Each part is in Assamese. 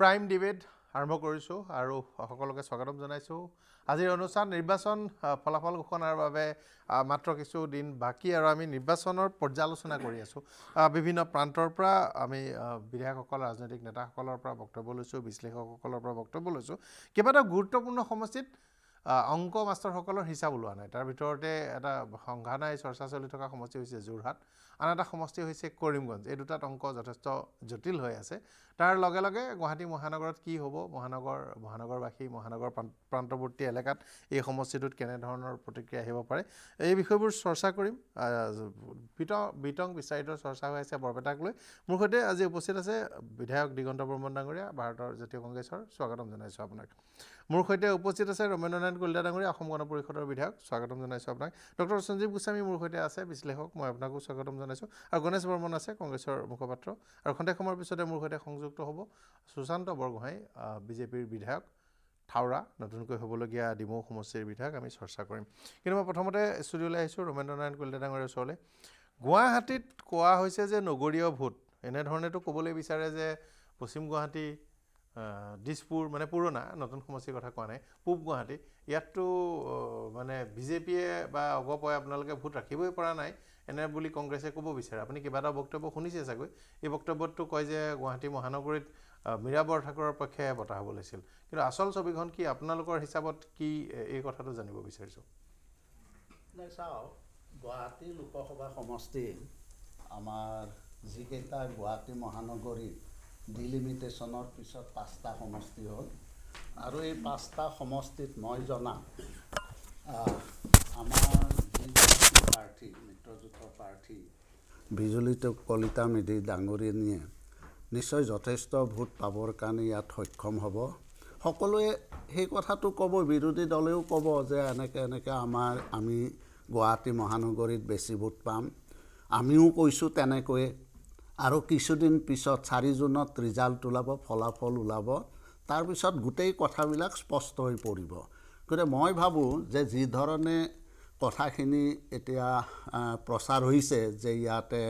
প্ৰাইম ডিবেট আৰম্ভ কৰিছোঁ আৰু সকলোকে স্বাগতম জনাইছোঁ আজিৰ অনুষ্ঠান নিৰ্বাচন ফলাফল ঘোষণাৰ বাবে মাত্ৰ কিছুদিন বাকী আৰু আমি নিৰ্বাচনৰ পৰ্যালোচনা কৰি আছোঁ বিভিন্ন প্ৰান্তৰ পৰা আমি বিধায়কসকল ৰাজনৈতিক নেতাসকলৰ পৰা বক্তব্য লৈছোঁ বিশ্লেষকসকলৰ পৰা বক্তব্য লৈছোঁ কেইবাটাও গুৰুত্বপূৰ্ণ সমষ্টিত অংক মাষ্টৰসকলৰ হিচাপ ওলোৱা নাই তাৰ ভিতৰতে এটা সংঘানাই চৰ্চা চলি থকা সমষ্টি হৈছে যোৰহাট আন এটা সমষ্টি হৈছে কৰিমগঞ্জ এই দুটাত অংক যথেষ্ট জটিল হৈ আছে তাৰ লগে লগে গুৱাহাটী মহানগৰত কি হ'ব মহানগৰ মহানগৰবাসী মহানগৰ প্ৰান্তৱৰ্তী এলেকাত এই সমষ্টিটোত কেনেধৰণৰ প্ৰতিক্ৰিয়া আহিব পাৰে এই বিষয়বোৰ চৰ্চা কৰিম বিতং বিচাৰিত চৰ্চা হৈ আছে বৰপেটাক লৈ মোৰ সৈতে আজি উপস্থিত আছে বিধায়ক দিগন্ত বৰ্মন ডাঙৰীয়া ভাৰতৰ জাতীয় কংগ্ৰেছৰ স্বাগতম জনাইছোঁ আপোনাক মোৰ সৈতে উপস্থিত আছে ৰমেন্দ্ৰ নাৰায়ণ কলিতা ডাঙৰীয়া অসম গণ পৰিষদৰ বিধায়ক স্বাগতম জনাইছোঁ আপোনাক ডক্টৰ সঞ্জীৱ গোস্বামী মোৰ সৈতে আছে বিশ্লেষক মই আপোনাকো স্বাগতম জনাইছোঁ আৰু গণেশ বৰ্মন আছে কংগ্ৰেছৰ মুখপাত্ৰ আৰু খন্তেক সময়ৰ পিছতে মোৰ সৈতে সংযুক্ত হ'ব সুশান্ত বৰগোহাঁই বিজেপিৰ বিধায়ক থাউৰা নতুনকৈ হ'বলগীয়া ডিমৌ সমষ্টিৰ বিধায়ক আমি চৰ্চা কৰিম কিন্তু মই প্ৰথমতে ষ্টুডিঅ'লৈ আহিছোঁ ৰমেন্দ্ৰ নাৰায়ণ কলিতা ডাঙৰীয়া ওচৰলৈ গুৱাহাটীত কোৱা হৈছে যে নগৰীয় ভোট এনেধৰণেতো ক'বলৈ বিচাৰে যে পশ্চিম গুৱাহাটী দিছপুৰ মানে পুৰণা নতুন সমষ্টিৰ কথা কোৱা নাই পূব গুৱাহাটী ইয়াততো মানে বিজেপিয়ে বা অগপয়ে আপোনালোকে ভোট ৰাখিবই পৰা নাই এনে বুলি কংগ্ৰেছে ক'ব বিচাৰে আপুনি কিবা এটা বক্তব্য শুনিছে চাগৈ এই বক্তব্যটো কয় যে গুৱাহাটী মহানগৰীত মীৰা বৰঠাকুৰৰ পক্ষে বঁটা হ'ব লাগিছিল কিন্তু আচল ছবিখন কি আপোনালোকৰ হিচাপত কি এই কথাটো জানিব বিচাৰিছোঁ চাওক গুৱাহাটী লোকসভা সমষ্টিত আমাৰ যিকেইটা গুৱাহাটী মহানগৰীত ডিলিমিটেশ্যনৰ পিছত পাঁচটা সমষ্টি হ'ল আৰু এই পাঁচটা সমষ্টিত মই জনা আমাৰ প্ৰাৰ্থী মিত্ৰজোঁটৰ প্ৰাৰ্থী বিজুলিটো কলিতা মেধি ডাঙৰীয়ানীয়ে নিশ্চয় যথেষ্ট ভোট পাবৰ কাৰণে ইয়াত সক্ষম হ'ব সকলোৱে সেই কথাটো ক'ব বিৰোধী দলেও ক'ব যে এনেকৈ এনেকৈ আমাৰ আমি গুৱাহাটী মহানগৰীত বেছি ভোট পাম আমিও কৈছোঁ তেনেকৈয়ে আৰু কিছুদিন পিছত চাৰি জুনত ৰিজাল্ট ওলাব ফলাফল ওলাব তাৰপিছত গোটেই কথাবিলাক স্পষ্ট হৈ পৰিব গতিকে মই ভাবোঁ যে যিধৰণে কথাখিনি এতিয়া প্ৰচাৰ হৈছে যে ইয়াতে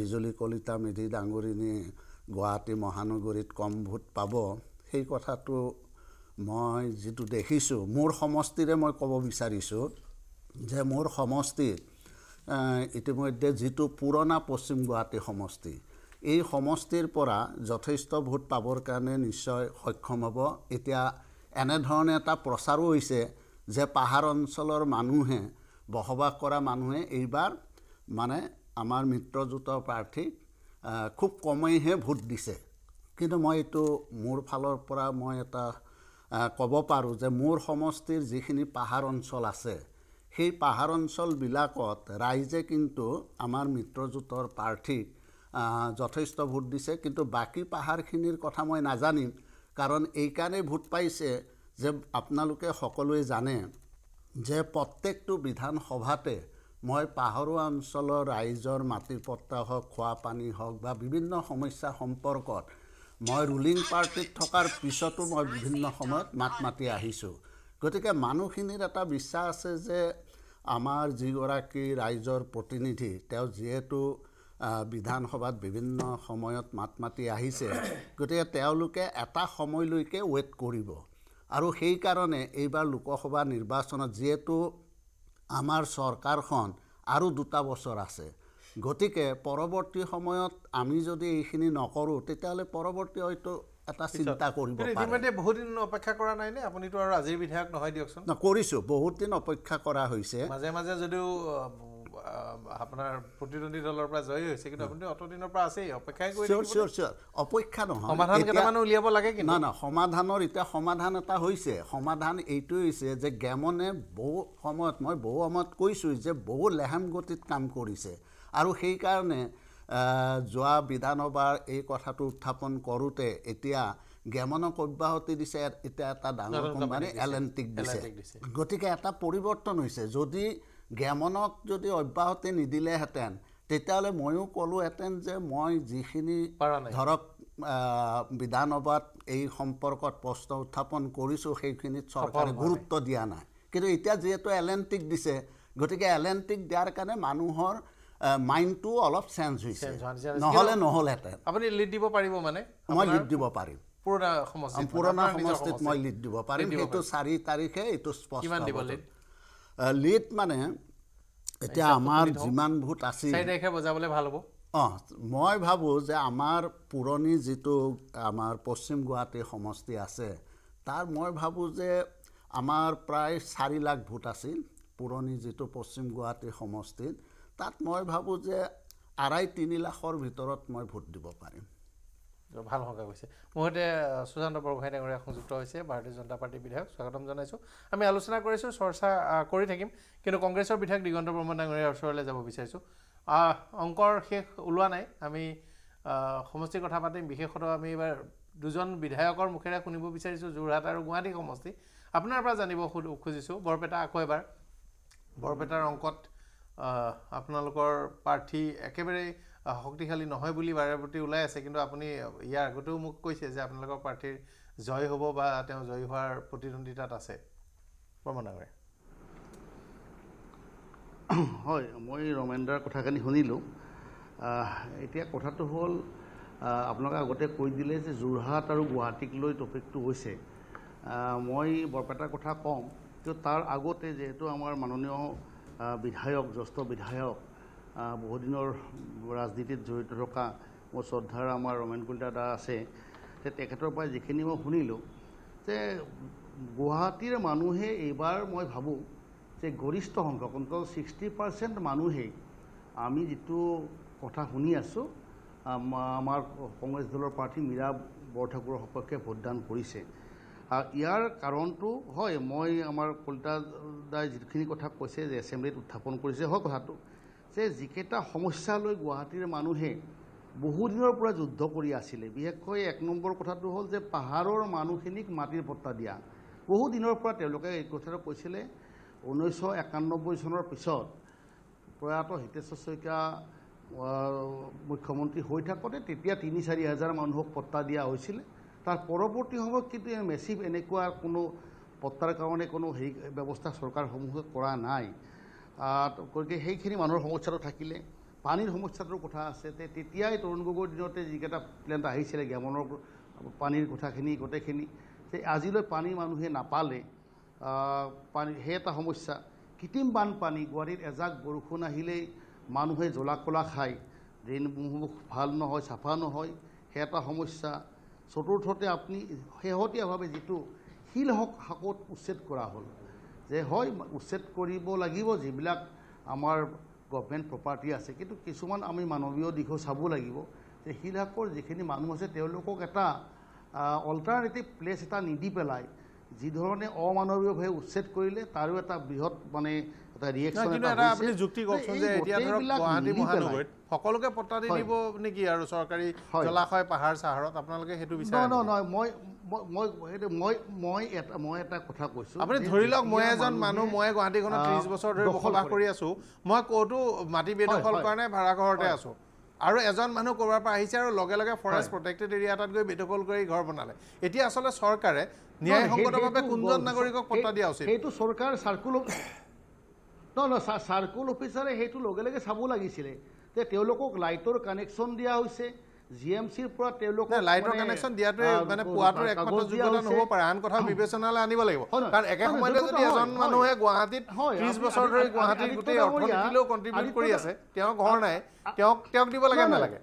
বিজুলী কলিতা মেধি ডাঙৰিণীয়ে গুৱাহাটী মহানগৰীত কম ভোট পাব সেই কথাটো মই যিটো দেখিছোঁ মোৰ সমষ্টিৰে মই ক'ব বিচাৰিছোঁ যে মোৰ সমষ্টিত ইতিমধ্যে যিটো পুৰণা পশ্চিম গুৱাহাটী সমষ্টি এই সমষ্টিৰ পৰা যথেষ্ট ভোট পাবৰ কাৰণে নিশ্চয় সক্ষম হ'ব এতিয়া এনেধৰণে এটা প্ৰচাৰো হৈছে যে পাহাৰ অঞ্চলৰ মানুহে বসবাস কৰা মানুহে এইবাৰ মানে আমাৰ মিত্ৰজোঁটৰ প্ৰাৰ্থীক খুব কমেইহে ভোট দিছে কিন্তু মই এইটো মোৰ ফালৰ পৰা মই এটা ক'ব পাৰোঁ যে মোৰ সমষ্টিৰ যিখিনি পাহাৰ অঞ্চল আছে সেই পাহাৰ অঞ্চলবিলাকত ৰাইজে কিন্তু আমাৰ মিত্ৰজোঁটৰ প্ৰাৰ্থীক যথেষ্ট ভোট দিছে কিন্তু বাকী পাহাৰখিনিৰ কথা মই নাজানিম কাৰণ এইকাৰণেই ভোট পাইছে যে আপোনালোকে সকলোৱে জানে যে প্ৰত্যেকটো বিধানসভাতে মই পাহাৰুৱা অঞ্চলৰ ৰাইজৰ মাটি পত্তা হওক খোৱা পানী হওক বা বিভিন্ন সমস্যা সম্পৰ্কত মই ৰুলিং পাৰ্টিত থকাৰ পিছতো মই বিভিন্ন সময়ত মাত মাতি আহিছোঁ গতিকে মানুহখিনিৰ এটা বিশ্বাস আছে যে আমাৰ যিগৰাকী ৰাইজৰ প্ৰতিনিধি তেওঁ যিহেতু বিধানসভাত বিভিন্ন সময়ত মাত মাতি আহিছে গতিকে তেওঁলোকে এটা সময়লৈকে ৱেইট কৰিব আৰু সেইকাৰণে এইবাৰ লোকসভা নিৰ্বাচনত যিহেতু আমাৰ চৰকাৰখন আৰু দুটা বছৰ আছে গতিকে পৰৱৰ্তী সময়ত আমি যদি এইখিনি নকৰোঁ তেতিয়াহ'লে পৰৱৰ্তী হয়তো এটা চিন্তা কৰিব ইতিমধ্যে বহুত দিন অপেক্ষা কৰা নাই নে আপুনিতো আৰু আজিৰ বিধায়ক নহয় দিয়কচোন না কৰিছোঁ বহুত দিন অপেক্ষা কৰা হৈছে মাজে মাজে যদিও আপোনাৰ প্ৰতিদ্বন্দ্বী দলৰ পৰা জয়ী হৈছে কিন্তু আপুনি অতদিনৰ পৰা আছেই অপেক্ষাই কৰি চিয়'ৰ চিয়'ৰ চিয়'ৰ অপেক্ষা নহয় সমাধান কেইটামান উলিয়াব লাগে কিন্তু না না সমাধানৰ এতিয়া সমাধান এটা হৈছে সমাধান এইটো হৈছে যে গেমনে বহু সময়ত মই বহু সময়ত কৈছো যে বহু লেহেম গতিত কাম কৰিছে আৰু সেইকাৰণে যোৱা বিধানসভাৰ এই কথাটো উত্থাপন কৰোঁতে এতিয়া গেমনক অব্যাহতি দিছে এতিয়া এটা ডাঙৰ কোম্পানী এলেণ্টিক দিছে গতিকে এটা পৰিৱৰ্তন হৈছে যদি গেমনক যদি অব্যাহতি নিদিলেহেঁতেন তেতিয়াহ'লে ময়ো ক'লোহেঁতেন যে মই যিখিনি ধৰক বিধানসভাত এই সম্পৰ্কত প্ৰশ্ন উত্থাপন কৰিছোঁ সেইখিনিত চৰকাৰে গুৰুত্ব দিয়া নাই কিন্তু এতিয়া যিহেতু এলেণ্টিক দিছে গতিকে এলেণ্টিক দিয়াৰ কাৰণে মানুহৰ মাইণ্ডটো অলপ চেঞ্জ হৈছে নহ'লে নহ'লহেঁতেন মানে মই লিড দিব পাৰিম পুৰণা পুৰণা সমষ্টিত মই লিড দিব পাৰিম সেইটো চাৰি তাৰিখে এইটো স্পষ্ট লিড মানে এতিয়া আমাৰ যিমান ভোট আছিল বজাবলৈ ভাল হ'ব অঁ মই ভাবোঁ যে আমাৰ পুৰণি যিটো আমাৰ পশ্চিম গুৱাহাটী সমষ্টি আছে তাৰ মই ভাবোঁ যে আমাৰ প্ৰায় চাৰি লাখ ভোট আছিল পুৰণি যিটো পশ্চিম গুৱাহাটী সমষ্টিত তাত মই ভাবোঁ যে আঢ়াই তিনি লাখৰ ভিতৰত মই ভোট দিব পাৰিম ভাল সংখ্যা কৈছে মোৰ সৈতে সুশান্ত বৰগোহাঁই ডাঙৰীয়া সংযুক্ত হৈছে ভাৰতীয় জনতা পাৰ্টীৰ বিধায়ক স্বাগতম জনাইছোঁ আমি আলোচনা কৰিছোঁ চৰ্চা কৰি থাকিম কিন্তু কংগ্ৰেছৰ বিধায়ক দিগন্ত বৰ্মন ডাঙৰীয়াৰ ওচৰলৈ যাব বিচাৰিছোঁ অংকৰ শেষ ওলোৱা নাই আমি সমষ্টিৰ কথা পাতিম বিশেষতঃ আমি এইবাৰ দুজন বিধায়কৰ মুখেৰে শুনিব বিচাৰিছোঁ যোৰহাট আৰু গুৱাহাটী সমষ্টি আপোনাৰ পৰা জানিব খুজিছোঁ বৰপেটা আকৌ এবাৰ বৰপেটাৰ অংকত আপোনালোকৰ প্ৰাৰ্থী একেবাৰে শক্তিশালী নহয় বুলি বাৰে বাৰেপতি ওলাই আছে কিন্তু আপুনি ইয়াৰ আগতেও মোক কৈছে যে আপোনালোকৰ প্ৰাৰ্থীৰ জয় হ'ব বা তেওঁ জয়ী হোৱাৰ প্ৰতিদ্বন্দ্বিতাত আছে ব্ৰহ্মনগৰে হয় মই ৰমেন্দ্ৰৰ কথাখিনি শুনিলোঁ এতিয়া কথাটো হ'ল আপোনালোকে আগতে কৈ দিলে যে যোৰহাট আৰু গুৱাহাটীক লৈ টপিকটো হৈছে মই বৰপেটাৰ কথা ক'ম কিন্তু তাৰ আগতে যিহেতু আমাৰ মাননীয় বিধায়ক জ্যেষ্ঠ বিধায়ক বহুদিনৰ ৰাজনীতিত জড়িত থকা মোৰ শ্ৰদ্ধাৰ আমাৰ ৰমেন কলিতা দা আছে তেখেতৰ পৰা যিখিনি মই শুনিলোঁ যে গুৱাহাটীৰ মানুহে এইবাৰ মই ভাবোঁ যে গৰিষ্ঠ সংখ্যক অন্তত ছিক্সটি পাৰ্চেণ্ট মানুহেই আমি যিটো কথা শুনি আছোঁ আমাৰ কংগ্ৰেছ দলৰ প্ৰাৰ্থী মীৰা বৰঠাকুৰৰ সপক্ষে ভোটদান কৰিছে ইয়াৰ কাৰণটো হয় মই আমাৰ কলিতা দাই যিখিনি কথা কৈছে যে এছেম্বলিত উত্থাপন কৰিছে হয় কথাটো যে যিকেইটা সমস্যা লৈ গুৱাহাটীৰ মানুহে বহুদিনৰ পৰা যুদ্ধ কৰি আছিলে বিশেষকৈ এক নম্বৰ কথাটো হ'ল যে পাহাৰৰ মানুহখিনিক মাটিৰ পট্টা দিয়া বহুদিনৰ পৰা তেওঁলোকে এই কথাটো কৈছিলে ঊনৈছশ একানব্বৈ চনৰ পিছত প্ৰয়াত হিতেশ্বৰ শইকীয়া মুখ্যমন্ত্ৰী হৈ থাকোঁতে তেতিয়া তিনি চাৰি হাজাৰ মানুহক পট্টা দিয়া হৈছিলে তাৰ পৰৱৰ্তী সময়ত কিন্তু মেচিভ এনেকুৱা কোনো পত্তাৰ কাৰণে কোনো হেৰি ব্যৱস্থা চৰকাৰসমূহে কৰা নাই গতিকে সেইখিনি মানুহৰ সমস্যাটো থাকিলে পানীৰ সমস্যাটোৰ কথা আছে তে তেতিয়াই তৰুণ গগৈৰ দিনতে যিকেইটা প্লেণ্ট আহিছিলে গেমনৰ পানীৰ কথাখিনি গোটেইখিনি যে আজিলৈ পানী মানুহে নাপালে পানী সেই এটা সমস্যা কৃত্ৰিম বানপানী গুৱাহাটীত এজাক বৰষুণ আহিলেই মানুহে জ্বলা কলা খায় ড্ৰেইনসমূহ ভাল নহয় চাফা নহয় সেই এটা সমস্যা চতুৰ্থতে আপুনি শেহতীয়াভাৱে যিটো শিল শাকত উচ্ছেদ কৰা হ'ল যে হয় উচ্ছেদ কৰিব লাগিব যিবিলাক আমাৰ গভমেণ্ট প্ৰপাৰ্টি আছে কিন্তু কিছুমান আমি মানৱীয় দিশো চাব লাগিব যে শিল শাকৰ যিখিনি মানুহ আছে তেওঁলোকক এটা অল্টাৰনেটিভ প্লেচ এটা নিদি পেলাই যিধৰণে অমানৱীয়ভাৱে উচ্ছেদ কৰিলে তাৰো এটা বৃহৎ মানে দি দিব নেকি আৰু চৰকাৰী জলাশয় পাহাৰ চাহাৰত আপোনালোকে সেইটো বিচাৰে নহয় মই এটা কথা কৈছোঁ আপুনি ধৰি লওক মই এজন মানুহ মই গুৱাহাটীখনত ত্ৰিছ বছৰ ধৰি বসবাস কৰি আছোঁ মই ক'তো মাটি বেদখল কৰা নাই ভাড়া ঘৰতে আছোঁ আৰু এজন মানুহ ক'ৰবাৰ পৰা আহিছে আৰু লগে লগে ফৰেষ্ট প্ৰটেক্টেড এৰিয়া এটাত গৈ বেদখল কৰি ঘৰ বনালে এতিয়া আচলতে চৰকাৰে ন্যায়সংগতভাৱে কোনজন নাগৰিকক পত্ৰা দিয়া উচিত সেইটো চৰকাৰ চাৰ্কুল নহয় নহয় চাৰ্কুল অফিচাৰে সেইটো লগে লগে চাব লাগিছিলে যে তেওঁলোকক লাইটৰ কানেকশ্যন দিয়া হৈছে জি এম চিৰ পৰা তেওঁলোকক লাইটৰ কানেকশ্যন দিয়াটোৱে মানে পোৱাটোৰ একমাত্ৰ যোগ্যতা নহ'ব পাৰে আন কথা বিবেচনালৈ আনিব লাগিব কাৰণ একে সময়তে যদি এজন মানুহে গুৱাহাটীত ত্ৰিছ বছৰ ধৰি গুৱাহাটীত গোটেই অৰ্থনীতিলৈও কণ্ট্ৰিবিউট কৰি আছে তেওঁ ঘৰ নাই তেওঁক তেওঁক দিব লাগে নালাগে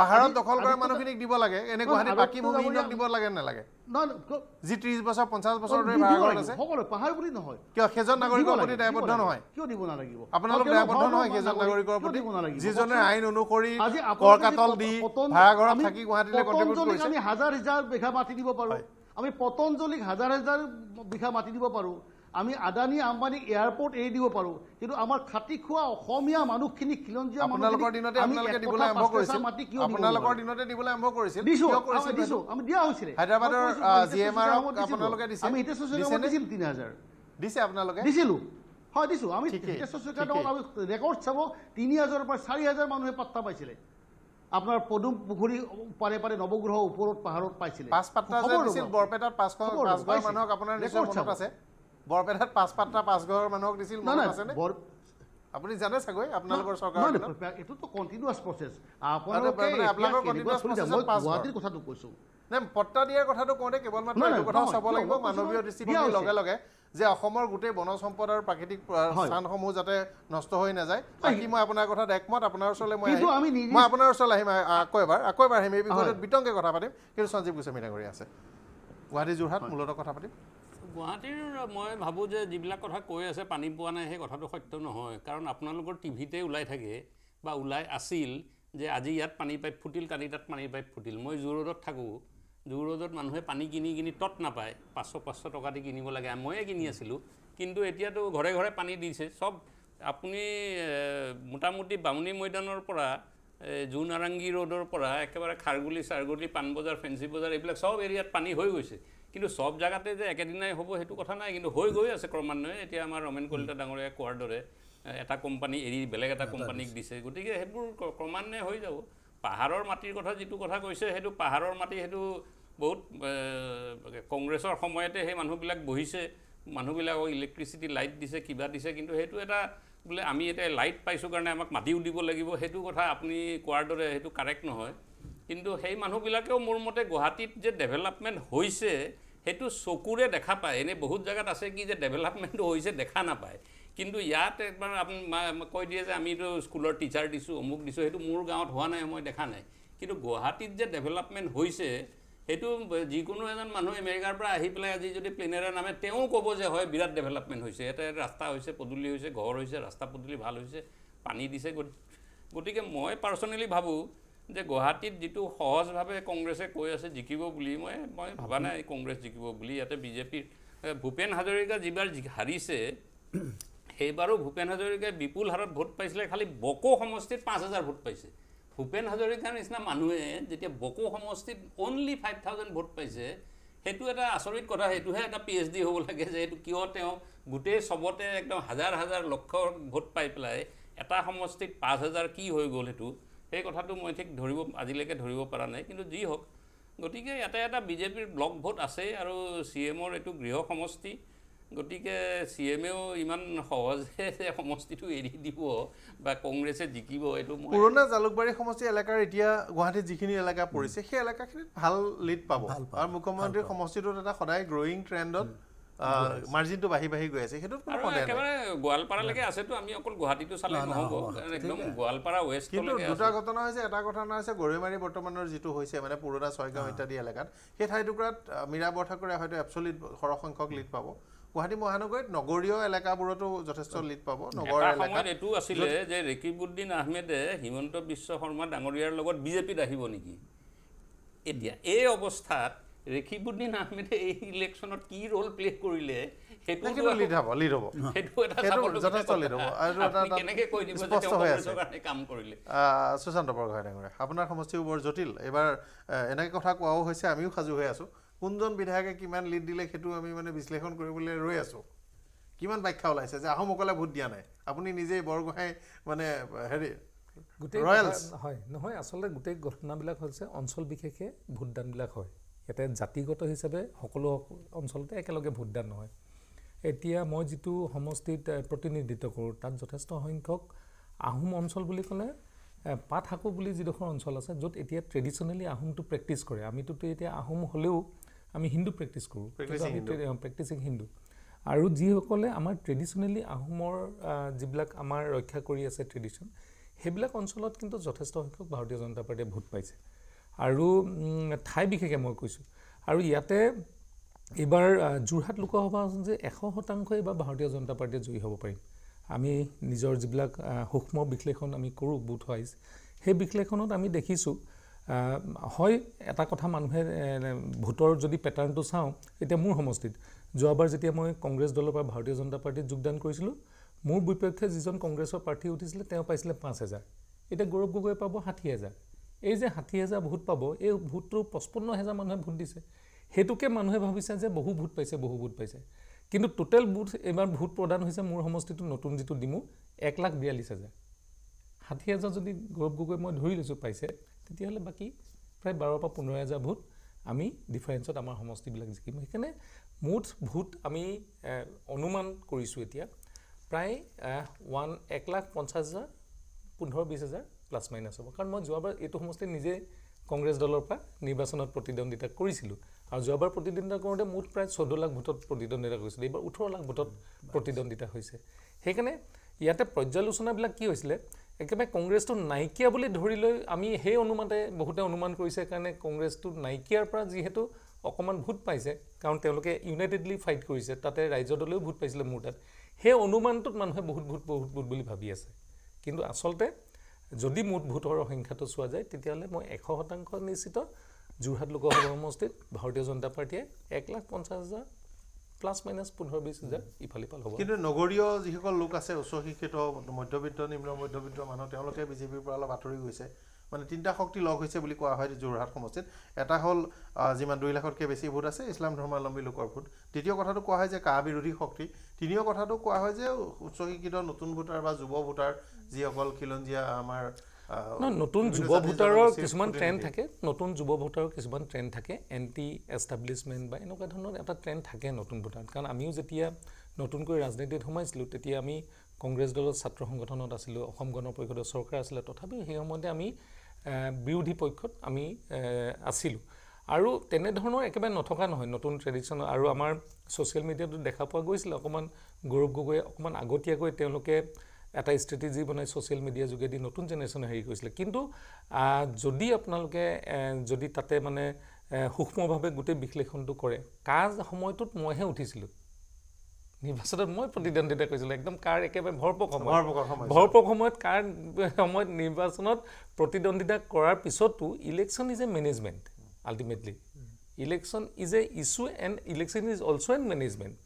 পাহাৰত দখল কৰা মানুহখিনিক দিব লাগে এনে গুৱাহাটী বাকী ভূমিখিনিক দিব লাগে নালাগে যি ত্ৰিশ বছৰ পঞ্চাছ বছৰ ধৰি পাহাৰ বুলি নহয় কিয় সেইজন নাগৰিকৰ প্ৰতি দায়বদ্ধ নহয় কিয় দিব নালাগিব আপোনালোক দায়বদ্ধ নহয় সেইজন নাগৰিকৰ প্ৰতি যিজনে আইন অনুসৰি কৰকাতল দি ভাড়া ঘৰত থাকি গুৱাহাটীলৈ আমি পতঞ্জলীক হাজাৰ হাজাৰ বিঘা মাটি দিব পাৰোঁ আমি আদানী আম্বানী এয়াৰপোৰ্ট এৰি দিব পাৰোঁ কিন্তু আমাৰ খাতি খোৱা অসমীয়া মানুহখিনি পদুম পুখুৰী পাৰে পাৰে নৱগ্ৰহ ওপৰত বৰপেটাত পাঁচ পাঁচটা পাঁচঘৰ মানুহক দিছিল আপুনি জানে চাগৈ আপোনালোকৰ চৰকাৰ পট্টা দিয়াৰ কথাটো কওঁতে কেৱল মাত্ৰ এইটো কথা চাব লাগিব মানৱীয় দৃষ্টিভূমিৰ লগে লগে যে অসমৰ গোটেই বন সম্পদ আৰু প্ৰাকৃতিক স্থানসমূহ যাতে নষ্ট হৈ নাযায় বাকী মই আপোনাৰ কথাত একমত আপোনাৰ ওচৰলৈ মই মই আপোনাৰ ওচৰলৈ আহিম আকৌ এবাৰ আকৌ এবাৰ আহিম এই বিষয়টোত বিতংকে কথা পাতিম কিন্তু সঞ্জীৱ গোস্বামী ডাঙৰীয়া আছে গুৱাহাটী যোৰহাট মূলত কথা পাতিম গুৱাহাটীৰ মই ভাবোঁ যে যিবিলাক কথা কৈ আছে পানী পোৱা নাই সেই কথাটো সত্য নহয় কাৰণ আপোনালোকৰ টিভিতে ওলাই থাকে বা ওলাই আছিল যে আজি ইয়াত পানী পাইপ ফুটিল কালি তাত পানী পাইপ ফুটিল মই জু ৰ'দত থাকোঁ জু ৰ'দত মানুহে পানী কিনি কিনি তত নাপায় পাঁচশ পাঁচশ টকা দি কিনিব লাগে ময়ে কিনি আছিলোঁ কিন্তু এতিয়াতো ঘৰে ঘৰে পানী দিছে চব আপুনি মোটামুটি বামুণী মৈদামৰ পৰা জুনাৰাংগী ৰোডৰ পৰা একেবাৰে খাৰগুলি চাৰগুলি পাণবজাৰ ফেঞ্চি বজাৰ এইবিলাক চব এৰিয়াত পানী হৈ গৈছে কিন্তু সব জায়গাতে যে একেদিনাই হব সেইটো কথা নাই কিন্তু হৈ গৈ আছে ক্ৰমান্বয়ে এতিয়া আমাৰ ৰমেন কলিতা ডাঙৰীয়া কোৱাৰ দৰে এটা কোম্পানী এৰি বেলেগ এটা কোম্পানীক দিছে গতিকে সেইবোৰ ক্ৰমান্বয়ে হৈ যাব পাহাৰৰ মাটিৰ কথা যিটো কথা কৈছে সেইটো পাহাৰৰ মাটি সেইটো বহুত কংগ্ৰেছৰ সময়তে সেই মানুহবিলাক বহিছে মানুহবিলাকক ইলেক্ট্ৰিচিটি লাইট দিছে কিবা দিছে কিন্তু সেইটো এটা বোলে আমি এতিয়া লাইট পাইছোঁ কাৰণে আমাক মাতিও দিব লাগিব সেইটো কথা আপুনি কোৱাৰ দৰে সেইটো কাৰেক্ট নহয় কিন্তু সেই মানুহবিলাকেও মোৰ মতে গুৱাহাটীত যে ডেভেলপমেণ্ট হৈছে সেইটো চকুৰে দেখা পায় এনেই বহুত জেগাত আছে কি যে ডেভেলপমেণ্টটো হৈছে দেখা নাপায় কিন্তু ইয়াত একবাৰ আপুনি কৈ দিয়ে যে আমিতো স্কুলৰ টিচাৰ দিছোঁ অমুক দিছোঁ সেইটো মোৰ গাঁৱত হোৱা নাই মই দেখা নাই কিন্তু গুৱাহাটীত যে ডেভেলপমেণ্ট হৈছে সেইটো যিকোনো এজন মানুহ আমেৰিকাৰ পৰা আহি পেলাই আজি যদি প্লেনেৰে নামে তেওঁ ক'ব যে হয় বিৰাট ডেভেলপমেণ্ট হৈছে ইয়াতে ৰাস্তা হৈছে পদূলি হৈছে ঘৰ হৈছে ৰাস্তা পদূলি ভাল হৈছে পানী দিছে গতিকে মই পাৰ্চনেলি ভাবোঁ যে গুৱাহাটীত যিটো সহজভাৱে কংগ্ৰেছে কৈ আছে জিকিব বুলি মই মই ভবা নাই কংগ্ৰেছ জিকিব বুলি ইয়াতে বিজেপিৰ ভূপেন হাজৰিকা যিবাৰ হাৰিছে সেইবাৰো ভূপেন হাজৰিকাই বিপুল হাৰত ভোট পাইছিলে খালী বকো সমষ্টিত পাঁচ হাজাৰ ভোট পাইছে ভূপেন হাজৰিকাৰ নিচিনা মানুহে যেতিয়া বকো সমষ্টিত অনলি ফাইভ থাউজেণ্ড ভোট পাইছে সেইটো এটা আচৰিত কথা সেইটোহে এটা পি এইচ ডি হ'ব লাগে যে এইটো কিয় তেওঁ গোটেই চবতে একদম হাজাৰ হাজাৰ লক্ষ ভোট পাই পেলাই এটা সমষ্টিত পাঁচ হাজাৰ কি হৈ গ'ল সেইটো সেই কথাটো মই ঠিক ধৰিব আজিলৈকে ধৰিব পৰা নাই কিন্তু যি হওক গতিকে ইয়াতে এটা বিজেপিৰ ব্লক ভোট আছে আৰু চি এমৰ এইটো গৃহ সমষ্টি গতিকে চি এমেও ইমান সহজে সমষ্টিটো এৰি দিব বা কংগ্ৰেছে জিকিব এইটো পুৰণা জালুকবাৰী সমষ্টি এলেকাৰ এতিয়া গুৱাহাটীত যিখিনি এলেকা পৰিছে সেই এলেকাখিনিত ভাল লিড পাব আৰু মুখ্যমন্ত্ৰীৰ সমষ্টিটোত এটা সদায় গ্ৰয়িং ট্ৰেণ্ডত মাৰ্জিনটো বাঢ়ি বাঢ়ি গৈ আছে সেইটো গোৱালপাৰালৈকে আছেতো আমি অকল গুৱাহাটীটো চালে নহ'ব একদম গোৱালপাৰা ৱেষ্ট কিন্তু দুটা ঘটনা হৈছে এটা ঘটনা হৈছে গৰৈমাৰী বৰ্তমানৰ যিটো হৈছে মানে পুৰোদা ছয়গাঁও ইত্যাদি এলেকাত সেই ঠাইটুকুৰাত মীৰা বৰঠাকুৰে হয়তো এপচলিট সৰহসংখ্যক লিড পাব গুৱাহাটী মহানগৰীত নগৰীয় এলেকাবোৰতো যথেষ্ট লিড পাব নগৰ এইটো আছিলে যে ৰিকিবুদ্দিন আহমেদে হিমন্ত বিশ্ব শৰ্মা ডাঙৰীয়াৰ লগত বিজেপিত আহিব নেকি এতিয়া এই অৱস্থাত ৰেখিবুদ্দিন আহমেদে এই ইলেকশ্যনত কি ৰোল প্লে কৰিলে আপোনাৰ সমষ্টিও বৰ জটিল এইবাৰ এনেকে কথা কোৱাও হৈছে আমিও সাজু হৈ আছো কোনজন বিধায়কে কিমান লিড দিলে সেইটো আমি মানে বিশ্লেষণ কৰিবলৈ ৰৈ আছো কিমান ব্যাখ্যা ওলাইছে যে আহোমসকলে ভোট দিয়া নাই আপুনি নিজেই বৰগোহাঁই মানে হেৰি গোটেই হয় নহয় আচলতে গোটেই ঘটনাবিলাক হৈছে অঞ্চল বিশেষে ভোটদানবিলাক হয় ইয়াতে জাতিগত হিচাপে সকলো অঞ্চলতে একেলগে ভোটদান নহয় এতিয়া মই যিটো সমষ্টিত প্ৰতিনিধিত্ব কৰোঁ তাত যথেষ্ট সংখ্যক আহোম অঞ্চল বুলি ক'লে পাতশাকু বুলি যিডোখৰ অঞ্চল আছে য'ত এতিয়া ট্ৰেডিশ্যনেলি আহোমটো প্ৰেক্টিচ কৰে আমিতোতো এতিয়া আহোম হ'লেও আমি হিন্দু প্ৰেক্টিচ কৰোঁ প্ৰেক্টিচিং হিন্দু আৰু যিসকলে আমাৰ ট্ৰেডিশ্যনেলি আহোমৰ যিবিলাক আমাৰ ৰক্ষা কৰি আছে ট্ৰেডিশ্যন সেইবিলাক অঞ্চলত কিন্তু যথেষ্ট সংখ্যক ভাৰতীয় জনতা পাৰ্টীয়ে ভোট পাইছে আৰু ঠাই বিশেষে মই কৈছোঁ আৰু ইয়াতে এইবাৰ যোৰহাট লোকসভা আছে যে এশ শতাংশ এইবাৰ ভাৰতীয় জনতা পাৰ্টীয়ে জয়ী হ'ব পাৰিম আমি নিজৰ যিবিলাক সূক্ষ্ম বিশ্লেষণ আমি কৰোঁ বুথ ৱাইজ সেই বিশ্লেষণত আমি দেখিছোঁ হয় এটা কথা মানুহে ভোটৰ যদি পেটাৰ্ণটো চাওঁ এতিয়া মোৰ সমষ্টিত যোৱাবাৰ যেতিয়া মই কংগ্ৰেছ দলৰ পৰা ভাৰতীয় জনতা পাৰ্টীত যোগদান কৰিছিলোঁ মোৰ বিপক্ষে যিজন কংগ্ৰেছৰ প্ৰাৰ্থী উঠিছিলে তেওঁ পাইছিলে পাঁচ হেজাৰ এতিয়া গৌৰৱ গগৈয়ে পাব ষাঠি হেজাৰ এই যে ষাঠি হেজাৰ ভোট পাব এই ভোটটো পঁচপন্ন হেজাৰ মানুহে ভোট দিছে সেইটোকে মানুহে ভাবিছে যে বহু ভোট পাইছে বহু ভোট পাইছে কিন্তু টোটেল বুথ এইবাৰ ভোট প্ৰদান হৈছে মোৰ সমষ্টিটো নতুন যিটো দিমো এক লাখ বিয়াল্লিছ হাজাৰ ষাঠি হাজাৰ যদি গৌৰৱ গগৈ মই ধৰি লৈছোঁ পাইছে তেতিয়াহ'লে বাকী প্ৰায় বাৰৰ পৰা পোন্ধৰ হাজাৰ ভোট আমি ডিফাৰেঞ্চত আমাৰ সমষ্টিবিলাক জিকিম সেইকাৰণে মুঠ ভোট আমি অনুমান কৰিছোঁ এতিয়া প্ৰায় ওৱান এক লাখ পঞ্চাছ হাজাৰ পোন্ধৰ বিছ হাজাৰ প্লাছ মাইনাছ হ'ব কাৰণ মই যোৱাবাৰ এইটো সমষ্টি নিজে কংগ্ৰেছ দলৰ পৰা নিৰ্বাচনত প্ৰতিদ্বন্দ্বিতা কৰিছিলোঁ আৰু যোৱাবাৰ প্ৰতিদ্বন্দ্বিতা কৰোঁতে মোৰ প্ৰায় চৈধ্য লাখ ভোটত প্ৰতিদ্বন্দ্বিতা কৰিছিলোঁ এইবাৰ ওঠৰ লাখ ভোটত প্ৰতিদ্বন্দ্বিতা হৈছে সেইকাৰণে ইয়াতে পৰ্যালোচনাবিলাক কি হৈছিলে একেবাৰে কংগ্ৰেছটো নাইকিয়া বুলি ধৰি লৈ আমি সেই অনুমানে বহুতে অনুমান কৰিছে কাৰণে কংগ্ৰেছটো নাইকিয়াৰ পৰা যিহেতু অকণমান ভোট পাইছে কাৰণ তেওঁলোকে ইউনাইটেডলি ফাইট কৰিছে তাতে ৰাইজৰ দলেও ভোট পাইছিলে মোৰ তাত সেই অনুমানটোত মানুহে বহুত ভোট বহুত ভোট বুলি ভাবি আছে কিন্তু আচলতে যদি মুঠ ভোটৰ সংখ্যাটো চোৱা যায় তেতিয়াহ'লে মই এশ শতাংশ নিশ্চিত যোৰহাট লোকসভা সমষ্টিত ভাৰতীয় জনতা পাৰ্টীয়ে এক লাখ পঞ্চাছ হাজাৰ প্লাছ মাইনাছ পোন্ধৰ বিছ হাজাৰ ইফালে পাল হ'ব কিন্তু নগৰীয় যিসকল লোক আছে উচ্চ শিক্ষিত মধ্যবিত্ত নিম্ন মধ্যবিত্ত মানুহ তেওঁলোকে বিজেপিৰ পৰা অলপ আঁতৰি গৈছে মানে তিনিটা শক্তি লগ হৈছে বুলি কোৱা হয় যোৰহাট সমষ্টিত এটা হ'ল যিমান দুই লাখতকৈ বেছি ভোট আছে ইছলাম ধৰ্মাৱলম্বী লোকৰ ভোট দ্বিতীয় কথাটো কোৱা হয় যে কা বিৰোধী শক্তি তৃতীয় কথাটো কোৱা হয় যে উচ্চ শিক্ষিত নতুন ভোটাৰ বা যুৱ ভোটাৰ যিসকল খিলঞ্জীয়া আমাৰ নতুন যুৱ ভোটাৰৰ কিছুমান ট্ৰেণ্ড থাকে নতুন যুৱ ভোটাৰৰ কিছুমান ট্ৰেণ্ড থাকে এণ্টি এষ্টাব্লিছমেণ্ট বা এনেকুৱা ধৰণৰ এটা ট্ৰেণ্ড থাকে নতুন ভোটাৰত কাৰণ আমিও যেতিয়া নতুনকৈ ৰাজনীতিত সোমাইছিলোঁ তেতিয়া আমি কংগ্ৰেছ দলৰ ছাত্ৰ সংগঠনত আছিলোঁ অসম গণ পৰিষদৰ চৰকাৰ আছিলে তথাপিও সেই সময়তে আমি বিৰোধী পক্ষত আমি আছিলোঁ আৰু তেনেধৰণৰ একেবাৰে নথকা নহয় নতুন ট্ৰেডিশ্যন আৰু আমাৰ ছ'চিয়েল মিডিয়াতো দেখা পোৱা গৈছিলে অকণমান গৌৰৱ গগৈয়ে অকণমান আগতীয়াকৈ তেওঁলোকে এটা ষ্ট্ৰেটেজি বনাই ছ'চিয়েল মিডিয়াৰ যোগেদি নতুন জেনেৰেশ্যনে হেৰি কৰিছিলে কিন্তু যদি আপোনালোকে যদি তাতে মানে সূক্ষ্মভাৱে গোটেই বিশ্লেষণটো কৰে কাৰ সময়টোত মইহে উঠিছিলোঁ নিৰ্বাচনত মই প্ৰতিদ্বন্দ্বিতা কৰিছিলোঁ একদম কাৰ একেবাৰে ভৰপক সময় ভৰপক সময়ত কাৰ সময়ত নিৰ্বাচনত প্ৰতিদ্বন্দ্বিতা কৰাৰ পিছতো election is a management ultimately election is a issue and election is also' and management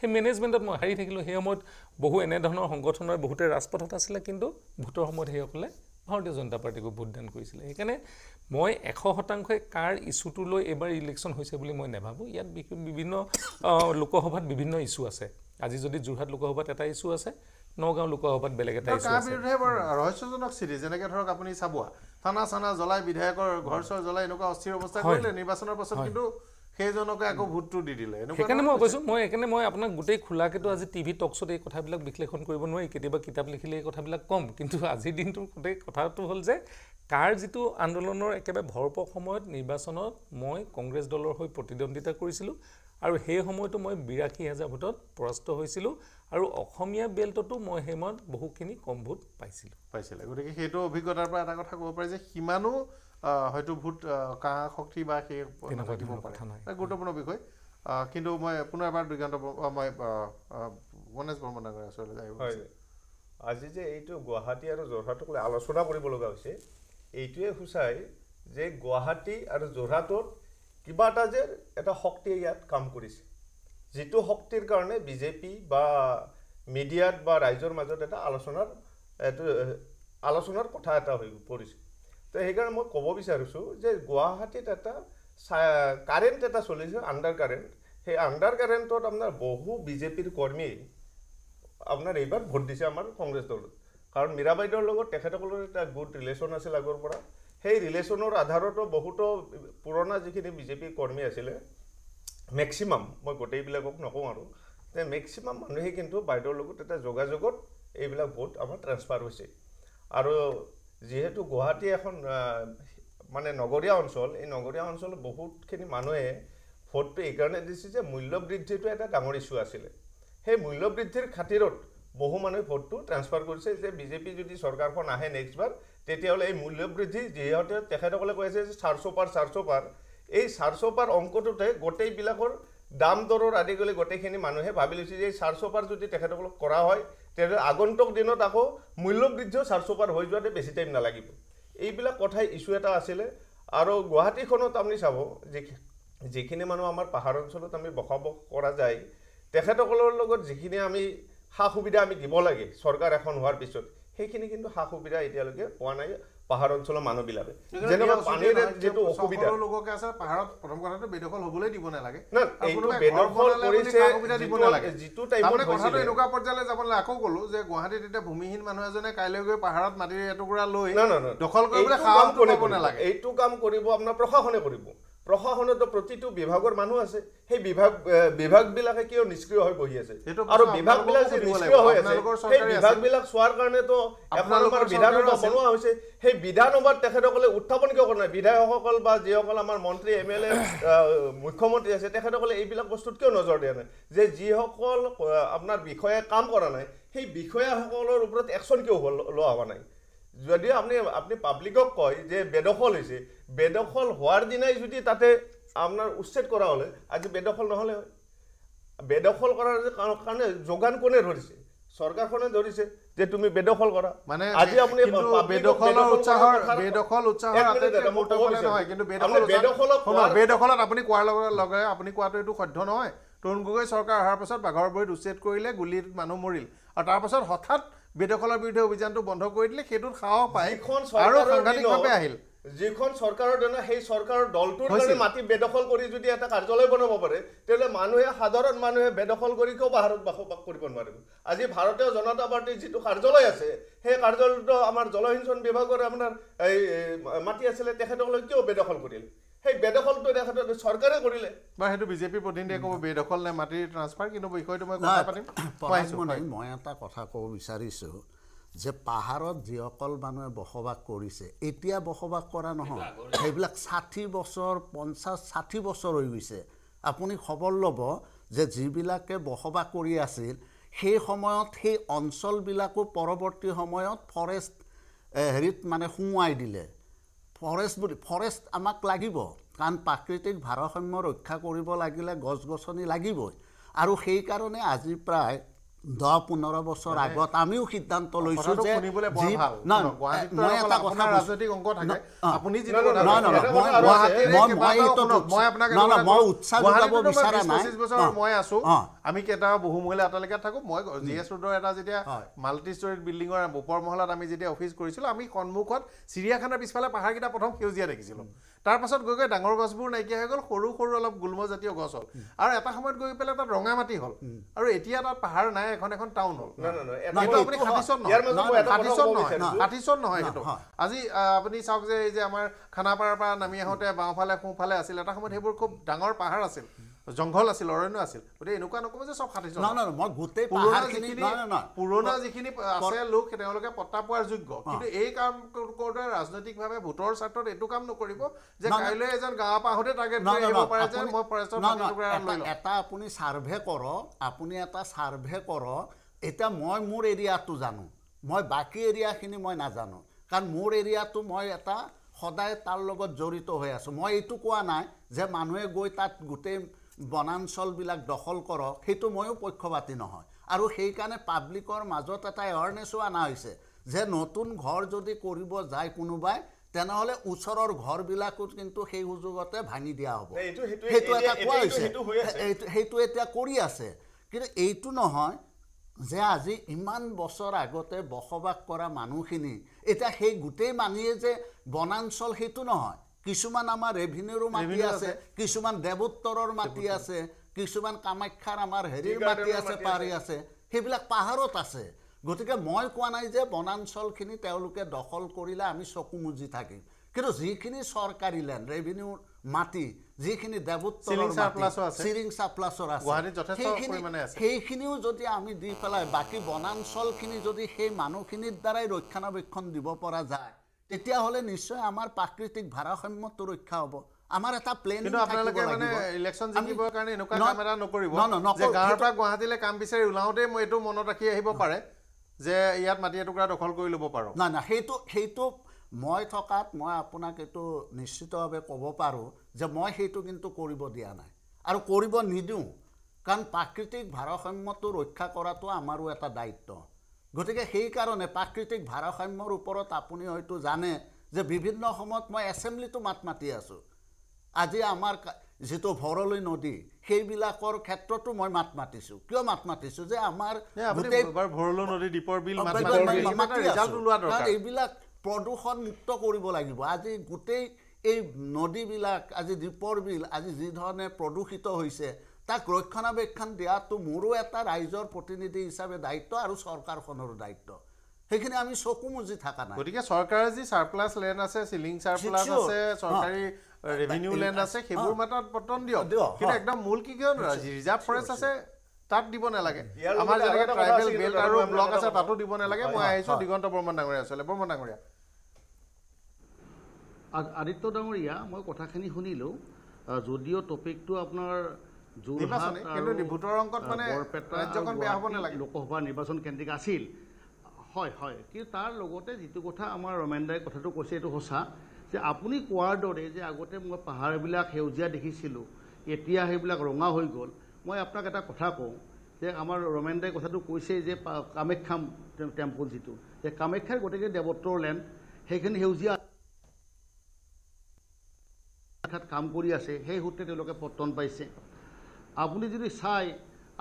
সেই মেনেজমেণ্টত মই হাৰি থাকিলোঁ সেই সময়ত বহু এনেধৰণৰ সংগঠনৰ বহুতে ৰাজপথত আছিলে কিন্তু ভোটৰ সময়ত সেইসকলে ভাৰতীয় জনতা পাৰ্টীকো ভোটদান কৰিছিলে সেইকাৰণে মই এশ শতাংশই কাৰ ইছ্যুটো লৈ এইবাৰ ইলেকশ্যন হৈছে বুলি মই নাভাবোঁ ইয়াত বিভিন্ন লোকসভাত বিভিন্ন ইছ্যু আছে আজি যদি যোৰহাট লোকসভাত এটা ইছ্যু আছে নগাঁও লোকসভাত বেলেগ এটা ইছ্যু আছে বিৰুদ্ধে বৰ ৰহস্যজনক স্থিতি যেনেকৈ ধৰক আপুনি চাবুৱা থানা চানা জ্বলাই বিধায়কৰ ঘৰ চৰ জ্বলাই এনেকুৱা অস্থিৰ অৱস্থা কৰিলে নিৰ্বাচনৰ পাছত কিন্তু সেইজনকে আকৌ ভোটটো দি দিলে সেইকাৰণে মই কৈছোঁ মই সেইকাৰণে মই আপোনাক গোটেই খোলাকেতো আজি টিভি টকছত এই কথাবিলাক বিশ্লেষণ কৰিব নোৱাৰি কেতিয়াবা কিতাপ লিখিলে এই কথাবিলাক কম কিন্তু আজিৰ দিনটোৰ গোটেই কথাটো হ'ল যে কাৰ যিটো আন্দোলনৰ একেবাৰে ভৰপক সময়ত নিৰ্বাচনত মই কংগ্ৰেছ দলৰ হৈ প্ৰতিদ্বন্দ্বিতা কৰিছিলোঁ আৰু সেই সময়তো মই বিৰাশী হাজাৰ ভোটত পৰাস্ত হৈছিলোঁ আৰু অসমীয়া বেল্টতো মই সেই সময়ত বহুখিনি কম ভোট পাইছিলোঁ পাইছিলে গতিকে সেইটো অভিজ্ঞতাৰ পৰা এটা কথা ক'ব পাৰি যে সিমানো হয়তো ভোট কাঁহ শক্তি বা সেই দিব পাৰে গুৰুত্বপূৰ্ণ বিষয় কিন্তু মই পুনৰ এবাৰ দুৰ্গান্ত মই গণেশ ডাঙৰীয়া ওচৰলৈ যাই আজি যে এইটো গুৱাহাটী আৰু যোৰহাটক লৈ আলোচনা কৰিব লগা হৈছে এইটোৱে সূচাই যে গুৱাহাটী আৰু যোৰহাটত কিবা এটা যে এটা শক্তিয়ে ইয়াত কাম কৰিছে যিটো শক্তিৰ কাৰণে বিজেপি বা মিডিয়াত বা ৰাইজৰ মাজত এটা আলোচনাৰ এইটো আলোচনাৰ কথা এটা হৈ পৰিছে তো সেইকাৰণে মই ক'ব বিচাৰিছোঁ যে গুৱাহাটীত এটা কাৰেণ্ট এটা চলিছে আণ্ডাৰ কাৰেণ্ট সেই আণ্ডাৰ কাৰেণ্টত আপোনাৰ বহু বিজেপিৰ কৰ্মী আপোনাৰ এইবাৰ ভোট দিছে আমাৰ কংগ্ৰেছ দলত কাৰণ মীৰা বাইদেউৰ লগত তেখেতসকলৰ এটা গুড ৰিলেশ্যন আছিল আগৰ পৰা সেই ৰিলেশ্যনৰ আধাৰতো বহুতো পুৰণা যিখিনি বিজেপি কৰ্মী আছিলে মেক্সিমাম মই গোটেইবিলাকক নকওঁ আৰু যে মেক্সিমাম মানুহে কিন্তু বাইদেউৰ লগত এটা যোগাযোগত এইবিলাক ভোট আমাৰ ট্ৰেন্সফাৰ হৈছে আৰু যিহেতু গুৱাহাটী এখন মানে নগৰীয়া অঞ্চল এই নগৰীয়া অঞ্চলত বহুতখিনি মানুহে ভোটটো এইকাৰণে দিছে যে মূল্য বৃদ্ধিটো এটা ডাঙৰ ইছ্যু আছিলে সেই মূল্য বৃদ্ধিৰ খাতিৰত বহু মানুহে ভোটটো ট্ৰেঞ্চফাৰ কৰিছে যে বিজেপি যদি চৰকাৰখন আহে নেক্সটবাৰ তেতিয়াহ'লে এই মূল্য বৃদ্ধি যিহেতু তেখেতসকলে কৈ আছে যে চাৰ অপাৰ চাৰ্চ অপাৰ এই চাৰ অপাৰ অংকটোতে গোটেইবিলাকৰ দাম দৰৰ আদি কৰি গোটেইখিনি মানুহে ভাবি লৈছে যে চাৰ্চপাৰ যদি তেখেতসকলক কৰা হয় তেতিয়া আগন্তুক দিনত আকৌ মূল্যবৃদ্ধিও চাৰ্চপাৰ হৈ যোৱাতে বেছি টাইম নালাগিব এইবিলাক কথাই ইছ্যু এটা আছিলে আৰু গুৱাহাটীখনত আপুনি চাব যে যিখিনি মানুহ আমাৰ পাহাৰ অঞ্চলত আমি বসবাস কৰা যায় তেখেতসকলৰ লগত যিখিনি আমি সা সুবিধা আমি দিব লাগে চৰকাৰ এখন হোৱাৰ পিছত সেইখিনি কিন্তু সা সুবিধা এতিয়ালৈকে পোৱা নাই পাহাৰ অঞ্চলৰ মানুহবিলাকে আকৌ ক'লো যে গুৱাহাটীত এতিয়া ভূমিহীন মানুহ এজনে কাইলৈ গৈ পাহাৰত মাটিৰ এটুকুৰা লৈ দখল কৰিবলৈ এইটো কাম কৰিব আপোনাৰ প্ৰশাসনে কৰিব প্ৰশাসনতো প্ৰতিটো বিভাগৰ মানুহ আছে সেই বিভাগ বিভাগবিলাকে কিয় নিষ্ক্ৰিয় হৈ বহি আছে আৰু বিভাগবিলাক যে নিষ্ক্ৰিয় হৈ আছে সেই বিভাগবিলাক চোৱাৰ কাৰণেতো আপোনালোকৰ বিধানসভা বনোৱা হৈছে সেই বিধানসভাত তেখেতসকলে উত্থাপন কিয় কৰা নাই বিধায়কসকল বা যিসকল আমাৰ মন্ত্ৰী এম এল এ মুখ্যমন্ত্ৰী আছে তেখেতসকলে এইবিলাক বস্তুত কিয় নজৰ দিয়া নাই যে যিসকল আপোনাৰ বিষয়াই কাম কৰা নাই সেই বিষয়াসকলৰ ওপৰত একশ্যন কিয় লোৱা হোৱা নাই যদি আপুনি আপুনি পাব্লিকক কয় যে বেদখল হৈছে বেদখল হোৱাৰ দিনাই যদি তাতে আপোনাৰ উচ্ছেদ কৰা হলে আজি বেদখল নহলে হয় বেদখল কৰাৰ কাৰণে যোগান কোনে ধৰিছে চৰকাৰখনে ধৰিছে যে তুমি বেদখল কৰা মানে আজি আপুনি বেদখল উচ্চাহৰ বেদখল উচ্চাহৰ কিন্তু বেদখল আপনি কোয়াৰ লগে আপুনি কোৱাটো এইটো সদ্য নহয় তৰুণ গগৈ চৰকাৰ অহাৰ পাছত বাঘৰ ভৰিত উচ্ছেদ কৰিলে গুলিৰ মানুহ মৰিল আৰু তাৰপাছত হঠাৎ বিধসকলৰ বিৰুদ্ধে অভিযানটো বন্ধ কৰি দিলে সেইটোত সাহস পাই আৰু সাংঘাতিকভাৱে আহিল যিখন চৰকাৰৰ দিনত সেই চৰকাৰৰ দলটোৰ মাটি বেদখল কৰি যদি এটা কাৰ্যালয় বনাব পাৰে তেতিয়াহ'লে মানুহে সাধাৰণ মানুহে বেদখল কৰি কিয় ভাৰত বসবাস কৰিব নোৱাৰিব আজি ভাৰতীয় জনতা পাৰ্টীৰ যিটো কাৰ্যালয় আছে সেই কাৰ্যালয়টো আমাৰ জলসিঞ্চন বিভাগৰ আপোনাৰ এই মাটি আছিলে তেখেতসকলে কিয় বেদখল কৰিলে সেই বেদখলটো এটা চৰকাৰে কৰিলে বা সেইটো বিজেপি প্ৰতিনিধিয়ে ক'ব বেদখল নে মাটিৰ ট্ৰান্সফাৰ কিন্তু বিষয়টো মই কথা পাতিম মই এটা কথা ক'ব বিচাৰিছোঁ যে পাহাৰত যিসকল মানুহে বসবাস কৰিছে এতিয়া বসবাস কৰা নহয় সেইবিলাক ষাঠি বছৰ পঞ্চাছ ষাঠি বছৰ হৈ গৈছে আপুনি খবৰ ল'ব যে যিবিলাকে বসবাস কৰি আছিল সেই সময়ত সেই অঞ্চলবিলাকো পৰৱৰ্তী সময়ত ফৰেষ্ট হেৰিত মানে সোমোৱাই দিলে ফৰেষ্ট বুলি ফৰেষ্ট আমাক লাগিব কাৰণ প্ৰাকৃতিক ভাৰসাম্য ৰক্ষা কৰিব লাগিলে গছ গছনি লাগিবই আৰু সেইকাৰণে আজি প্ৰায় দহ পোন্ধৰ বছৰ আগত আমিও সিদ্ধান্ত লৈছোঁ যে মই উৎসাহ আমি কেইটা বহুমহলীয়া অট্টালিকাত থাকোঁ মই জি এছ ৰোডৰ এটা যেতিয়া মাল্টি ষ্টৰিড বিল্ডিঙৰ ওপৰ মহলাত আমি যেতিয়া অফিচ কৰিছিলোঁ আমি সন্মুখত চিৰিয়াখানাৰ পিছফালে পাহাৰকেইটা প্ৰথম সেউজীয়া দেখিছিলোঁ তাৰপাছত গৈ গৈ ডাঙৰ গছবোৰ নাইকিয়া হৈ গ'ল সৰু সৰু অলপ গুল্মজাতীয় গছ হ'ল আৰু এটা সময়ত গৈ পেলাই তাত ৰঙা মাটি হ'ল আৰু এতিয়া তাত পাহাৰ নাই এখন এখন টাউন হ'ল সাতিচন নহয় সেইটো আজি আপুনি চাওক যে এই যে আমাৰ খানাপাৰাৰ পৰা নামি আহোঁতে বাওঁফালে সোঁফালে আছিল এটা সময়ত সেইবোৰ খুব ডাঙৰ পাহাৰ আছিল জংঘল আছিল অৰণ্য আছিল গতিকে এনেকুৱা নকব যে চব সাতাইছ নহয় নহয় মই গোটেই পুৰণাখিনি পুৰণা যিখিনি আছে লোক তেওঁলোকে পতা পোৱাৰ যোগ্য কিন্তু এই কাম কৰোঁতে ৰাজনৈতিকভাৱে ভোটৰ স্বাৰ্থত এইটো কাম নকৰিব যে কাইলৈ এজন গাঁৱৰ পৰা আহোঁতে তাকে এটা আপুনি ছাৰ্ভে কৰক আপুনি এটা ছাৰ্ভে কৰক এতিয়া মই মোৰ এৰিয়াটো জানো মই বাকী এৰিয়াখিনি মই নাজানো কাৰণ মোৰ এৰিয়াটো মই এটা সদায় তাৰ লগত জড়িত হৈ আছোঁ মই এইটো কোৱা নাই যে মানুহে গৈ তাত গোটেই বনাঞ্চলবিলাক দখল কৰক সেইটো ময়ো পক্ষপাতী নহয় আৰু সেইকাৰণে পাব্লিকৰ মাজত এটা এৱাৰনেছো অনা হৈছে যে নতুন ঘৰ যদি কৰিব যায় কোনোবাই তেনেহ'লে ওচৰৰ ঘৰবিলাকো কিন্তু সেই সুযোগতে ভাঙি দিয়া হ'ব সেইটো এটা কোৱা হৈছে সেইটো এতিয়া কৰি আছে কিন্তু এইটো নহয় যে আজি ইমান বছৰ আগতে বসবাস কৰা মানুহখিনি এতিয়া সেই গোটেই মানুহে যে বনাঞ্চল সেইটো নহয় কিছুমান আমাৰ ৰেভিনিউৰো মাটি আছে কিছুমান দেৱোত্তৰৰ মাটি আছে কিছুমান কামাখ্যাৰ আমাৰ হেৰিৰ মাটি আছে পাৰি আছে সেইবিলাক পাহাৰত আছে গতিকে মই কোৱা নাই যে বনাঞ্চলখিনি তেওঁলোকে দখল কৰিলে আমি চকু মুজি থাকিম কিন্তু যিখিনি চৰকাৰী লেণ্ড ৰেভিনিউৰ মাটি যিখিনি সেইখিনিও যদি আমি দি পেলাই বাকী বনাঞ্চলখিনি যদি সেই মানুহখিনিৰ দ্বাৰাই ৰক্ষণাবেক্ষণ দিব পৰা যায় তেতিয়াহ'লে নিশ্চয় আমাৰ প্ৰাকৃতিক ভাৰসাম্যটো ৰক্ষা হ'ব আমাৰ এটা প্লেন গুৱাহাটীলৈ কাম বিচাৰি ওলাওঁতে মই এইটো মনত ৰাখি আহিব পাৰে যে ইয়াত মাটি এটুকুৰা দখল কৰি ল'ব পাৰোঁ নাই নাই সেইটো সেইটো মই থকাত মই আপোনাক এইটো নিশ্চিতভাৱে ক'ব পাৰোঁ যে মই সেইটো কিন্তু কৰিব দিয়া নাই আৰু কৰিব নিদিওঁ কাৰণ প্ৰাকৃতিক ভাৰসাম্যটো ৰক্ষা কৰাটো আমাৰো এটা দায়িত্ব গতিকে সেইকাৰণে প্ৰাকৃতিক ভাৰসাম্যৰ ওপৰত আপুনি হয়তো জানে যে বিভিন্ন সময়ত মই এছেম্বলিটো মাত মাতি আছোঁ আজি আমাৰ যিটো ভৰলৈ নদী সেইবিলাকৰ ক্ষেত্ৰতো মই মাত মাতিছোঁ কিয় মাত মাতিছোঁ যে আমাৰ এইবিলাক প্ৰদূষণ মুক্ত কৰিব লাগিব আজি গোটেই এই নদীবিলাক আজি দীপৰ বিল আজি যিধৰণে প্ৰদূষিত হৈছে তাক ৰক্ষণাবেক্ষণ দিয়াটো মোৰো এটা ৰাইজৰ প্ৰতিনিধি হিচাপে দায়িত্ব আৰু চৰকাৰখনৰো দায়িত্ব সেইখিনি আমি চকু মুজি থকা নাই গতিকে চৰকাৰে যি চাৰ্প্লাছ লেণ্ড আছে চিলিং চাৰ্প্লাছ আছে চৰকাৰী ৰেভিনিউ লেণ্ড আছে সেইবোৰ মাত্ৰ পতন দিয়ক কিন্তু একদম মূল কি কিয় ৰিজাৰ্ভ ফৰেষ্ট আছে তাত দিব নালাগে আমাৰ যেনেকৈ ট্ৰাইবেল বেল্ট আৰু ব্লক আছে তাতো দিব নালাগে মই আহিছোঁ দিগন্ত বৰ্মন ডাঙৰীয়া আচলতে বৰ্মন ডাঙৰীয়া আদিত্য ডাঙৰীয়া মই কথাখিনি শুনিলোঁ যদিও টপিকটো আপোনাৰ লোকসভা নিৰ্বাচন কেন্দ্ৰিক আছিল হয় হয় কিন্তু তাৰ লগতে যিটো কথা আমাৰ ৰমেন কথাটো কৈছে এইটো সঁচা যে আপুনি কোৱাৰ দৰে যে আগতে মই পাহাৰবিলাক সেউজীয়া দেখিছিল এতিয়া সেইবিলাক ৰঙা হৈ গল মই আপোনাক এটা কথা কওঁ যে আমাৰ ৰমেন দায় কথা কৈছে যে কামাখ্যা টেম্পল যে কামাখ্যাৰ গোটেক দেবত্বৰ ল্যান্ড সেইখিনি সেউজীয়া কাম কৰি আছে সেই সূত্ৰে তেওঁলোকে পত্তন পাইছে আপুনি যদি চাই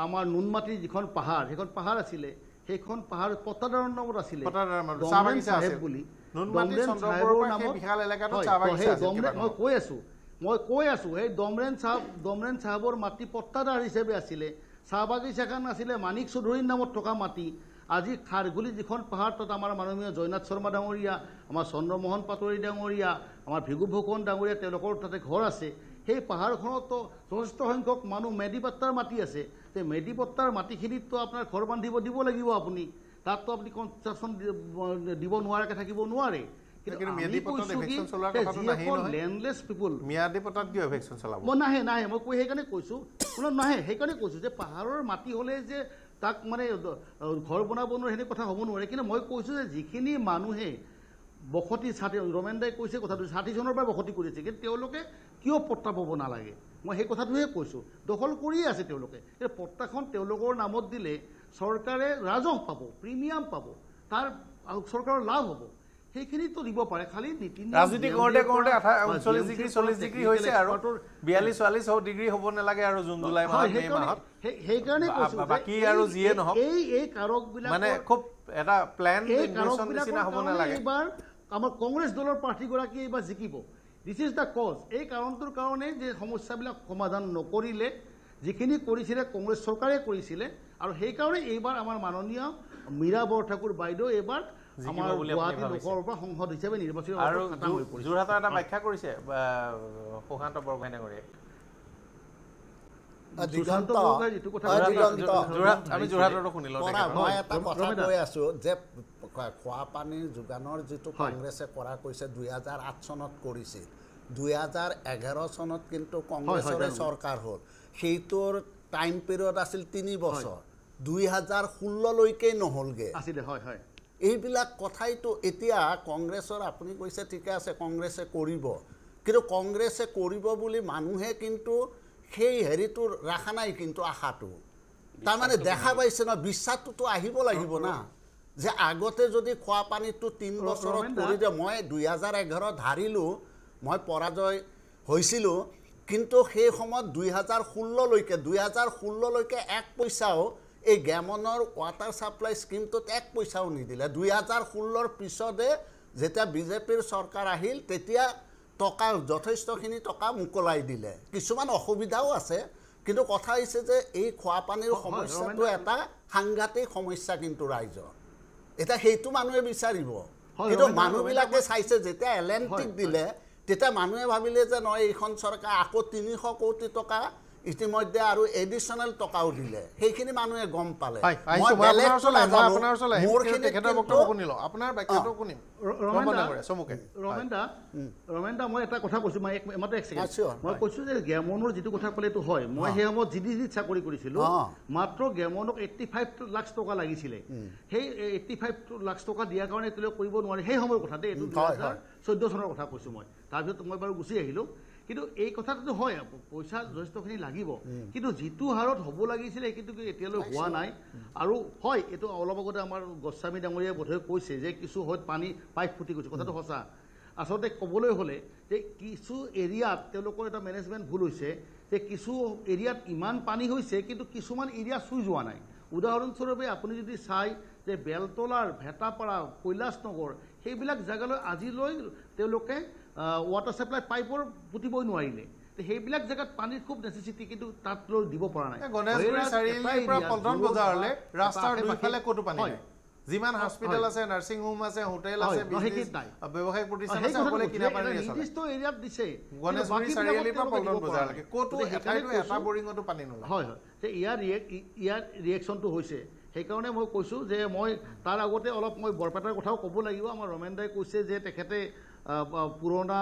আমাৰ নুনমাটিৰ যিখন পাহাৰ সেইখন পাহাৰ আছিলে সেইখন পাহাৰ পতাদাৰৰ নামত আছিলে বুলি মই কৈ আছো মই কৈ আছো সেই দমৰেণ চাহ দমৰেণ চাহাবৰ মাটি পট্টাদাৰ হিচাপে আছিলে চাহ বাগিচাখন আছিলে মানিক চৌধুৰীৰ নামত থকা মাটি আজি খাৰগুলি যিখন পাহাৰ তাত আমাৰ মাননীয় জয়নাথ শৰ্মা ডাঙৰীয়া আমাৰ চন্দ্ৰমোহন পাতৰি ডাঙৰীয়া আমাৰ ভিগু ফুকন ডাঙৰীয়া তেওঁলোকৰ তাতে ঘৰ আছে সেই পাহাৰখনতো যথেষ্ট সংখ্যক মানুহ পট্টাৰ মাটি আছে সেই পট্টাৰ মাটিখিনিততো আপোনাৰ ঘৰ বান্ধিব দিব লাগিব আপুনি তাততো আপুনি কনষ্ট্ৰাকশ্যন দিব নোৱাৰাকৈ থাকিব নোৱাৰে নাহে নাহে মই কৈ সেইকাৰণে কৈছোঁ নাহে সেইকাৰণে কৈছোঁ যে পাহাৰৰ মাটি হ'লে যে তাক মানে ঘৰ বনাব নোৱাৰে সেনে কথা হ'ব নোৱাৰে কিন্তু মই কৈছোঁ যে যিখিনি মানুহে বসতি ষাঠি ৰমেন দাই কৈছে কথাটো ষাঠি চনৰ পৰা বসতি কৰিছে কিন্তু তেওঁলোকে কিয় পট্টা পাব নালাগে মই সেই কথাটোহে কৈছোঁ দখল কৰিয়ে আছে তেওঁলোকে সেই পত্ৰাখন তেওঁলোকৰ নামত দিলে চৰকাৰে ৰাজহ পাব প্ৰিমিয়াম পাব তাৰ চৰকাৰৰ লাভ হ'ব সেইখিনিতো দিব পাৰে খালি নীতি ৰাজনীতি কৰোঁতে কৰোঁতে উনচল্লিছ ডিগ্ৰী চল্লিছ ডিগ্ৰী হৈছে আৰু বিয়াল্লিছ চৌৰাল্লিছ ডিগ্ৰী হ'ব নালাগে আৰু জুন জুলাই মাহত সেইকাৰণে বাকী আৰু যিয়ে নহওক এই এই কাৰকবিলাক মানে খুব এটা প্লেন নিচিনা হ'ব নালাগে আমাৰ কংগ্ৰেছ দলৰ প্ৰাৰ্থীগৰাকীয়ে এইবাৰ জিকিব দিছ ইজ দ্য কজ এই কাৰণটোৰ কাৰণে যে সমস্যাবিলাক সমাধান নকৰিলে যিখিনি কৰিছিলে কংগ্ৰেছ চৰকাৰে কৰিছিলে আৰু সেইকাৰণে এইবাৰ আমাৰ মাননীয় মীৰা বৰঠাকুৰ বাইদেউ এইবাৰ যে খোৱা পানীৰ যোগানৰ যিটো কংগ্ৰেছে কৰা কৈছে দুই হাজাৰ আঠ চনত কৰিছিল দুই হাজাৰ এঘাৰ চনত কিন্তু কংগ্ৰেছৰে চৰকাৰ হ'ল সেইটোৰ টাইম পিৰিয়ড আছিল তিনি বছৰ দুই হাজাৰ ষোল্ললৈকে নহ'লগে এইবিলাক কথাইতো এতিয়া কংগ্ৰেছৰ আপুনি কৈছে ঠিকে আছে কংগ্ৰেছে কৰিব কিন্তু কংগ্ৰেছে কৰিব বুলি মানুহে কিন্তু সেই হেৰিটো ৰাখা নাই কিন্তু আশাটো তাৰমানে দেখা পাইছে ন বিশ্বাসটোতো আহিব লাগিব না যে আগতে যদি খোৱা পানীটো তিনি বছৰত কৰি দিয়ে মই দুই হাজাৰ এঘাৰত হাৰিলোঁ মই পৰাজয় হৈছিলোঁ কিন্তু সেই সময়ত দুই হাজাৰ ষোল্ললৈকে দুই হাজাৰ ষোল্ললৈকে এক পইচাও এই গেমনৰ ৱাটাৰ ছাপ্লাই স্কিমটোত এক পইচাও নিদিলে দুই হাজাৰ ষোল্লৰ পিছতে যেতিয়া বিজেপিৰ চৰকাৰ আহিল তেতিয়া টকা যথেষ্টখিনি টকা মোকলাই দিলে কিছুমান অসুবিধাও আছে কিন্তু কথা হৈছে যে এই খোৱা পানীৰ সমস্যাটো এটা সাংঘাতিক সমস্যা কিন্তু ৰাইজৰ এটা সেইটো মানুহে বিচাৰিব কিন্তু মানুহবিলাকে চাইছে যেতিয়া এল এন টিক দিলে তেতিয়া মানুহে ভাবিলে যে নহয় এইখন চৰকাৰ আকৌ তিনিশ কোটি টকা ইতিমধ্যে আৰু এডিচনেল টকাও দিলে সেইখিনি মানুহে গম পালে সেই এইটি ফাইভ লাখ টকা দিয়াৰ কাৰণে সেই সময়ৰ কথা দেই কথা কৈছো মই তাৰপিছত কিন্তু এই কথাটোতো হয় পইচা যথেষ্টখিনি লাগিব কিন্তু যিটো হাৰত হ'ব লাগিছিলে কিন্তু এতিয়ালৈ হোৱা নাই আৰু হয় এইটো অলপ আগতে আমাৰ গোস্বামী ডাঙৰীয়াই বোধহয় কৈছে যে কিছু হয় পানী পাইপ ফুটি গৈছে কথাটো সঁচা আচলতে ক'বলৈ হ'লে যে কিছু এৰিয়াত তেওঁলোকৰ এটা মেনেজমেণ্ট ভুল হৈছে যে কিছু এৰিয়াত ইমান পানী হৈছে কিন্তু কিছুমান এৰিয়া চুই যোৱা নাই উদাহৰণস্বৰূপে আপুনি যদি চাই যে বেলতলাৰ ভেটাপাৰা কৈলাশ নগৰ সেইবিলাক জেগালৈ আজিলৈ তেওঁলোকে ৱাটাৰ চাপ্লাই পাইপৰ পুতিবই নোৱাৰিলে সেইবিলাক জেগাত পানীৰ খুব নেচেচিটি কিন্তু তাত লৈ দিব পৰা নাই হৈছে সেইকাৰণে মই কৈছোঁ যে মই তাৰ আগতে অলপ মই বৰপেটাৰ কথাও ক'ব লাগিব আমাৰ ৰমেন দাই কৈছে যে তেখেতে পুৰণা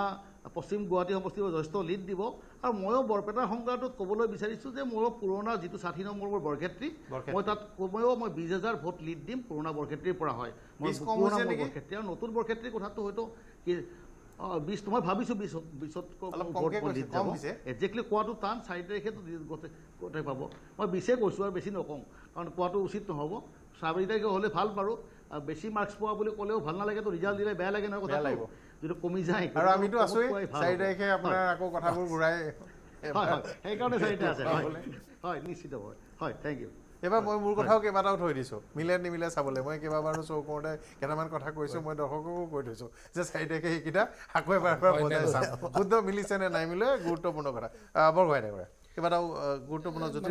পশ্চিম গুৱাহাটী সমষ্টিৰ পৰা যথেষ্ট লিড দিব আৰু ময়ো বৰপেটাৰ সংক্ৰান্তত ক'বলৈ বিচাৰিছোঁ যে মোৰ পুৰণা যিটো ষাঠি নম্বৰ মোৰ বৰক্ষেত্ৰী মই তাত কমেও মই বিছ হাজাৰ ভোট লিড দিম পুৰণা বৰক্ষেত্ৰীৰ পৰা হয় মই পুৰণা বৰক্ষেত্ৰী আৰু নতুন বৰক্ষেত্ৰীৰ কথাটো হয়তো কি বিছ মই ভাবিছোঁ বিছ বিছতকৈ একজেক্টলি কোৱাটো টান চাৰি তাৰিখেতো গোটেই পাব মই বিছে কৈছোঁ আৰু বেছি নকওঁ কাৰণ কোৱাটো উচিত নহ'ব চাৰি তাৰিখে হ'লে ভাল পাৰোঁ বেছি মাৰ্কছ পোৱা বুলি ক'লেও ভাল নালাগেতো ৰিজাল্ট দিলে বেয়া লাগে নহয় কথা লাগিব যিটো কমি যায় আৰু আমিতো আছোঁ চাৰি তাৰিখে আপোনাৰ আকৌ কথাবোৰ ঘূৰাই সেইকাৰণে চাৰিটা আছে হয় নিশ্চিত হয় হয় থেংক ইউ এবাৰ মই মোৰ কথাও কেইবাটাও থৈ দিছোঁ মিলে নিমিলে চাবলৈ মই কেইবাবাৰো শ্ব' কৰোঁতে কেইটামান কথা কৈছোঁ মই দৰ্শককো কৈ থৈছোঁ যে চাৰি তাৰিখে সেইকেইটা আকৌ এবাৰ এবাৰ বজাই চাম শুদ্ধ মিলিছে নে নাই মিলে গুৰুত্বপূৰ্ণ কথা বৰগোহাঁই দেৱৰে কেইবাটাও গুৰুত্বপূৰ্ণ যদি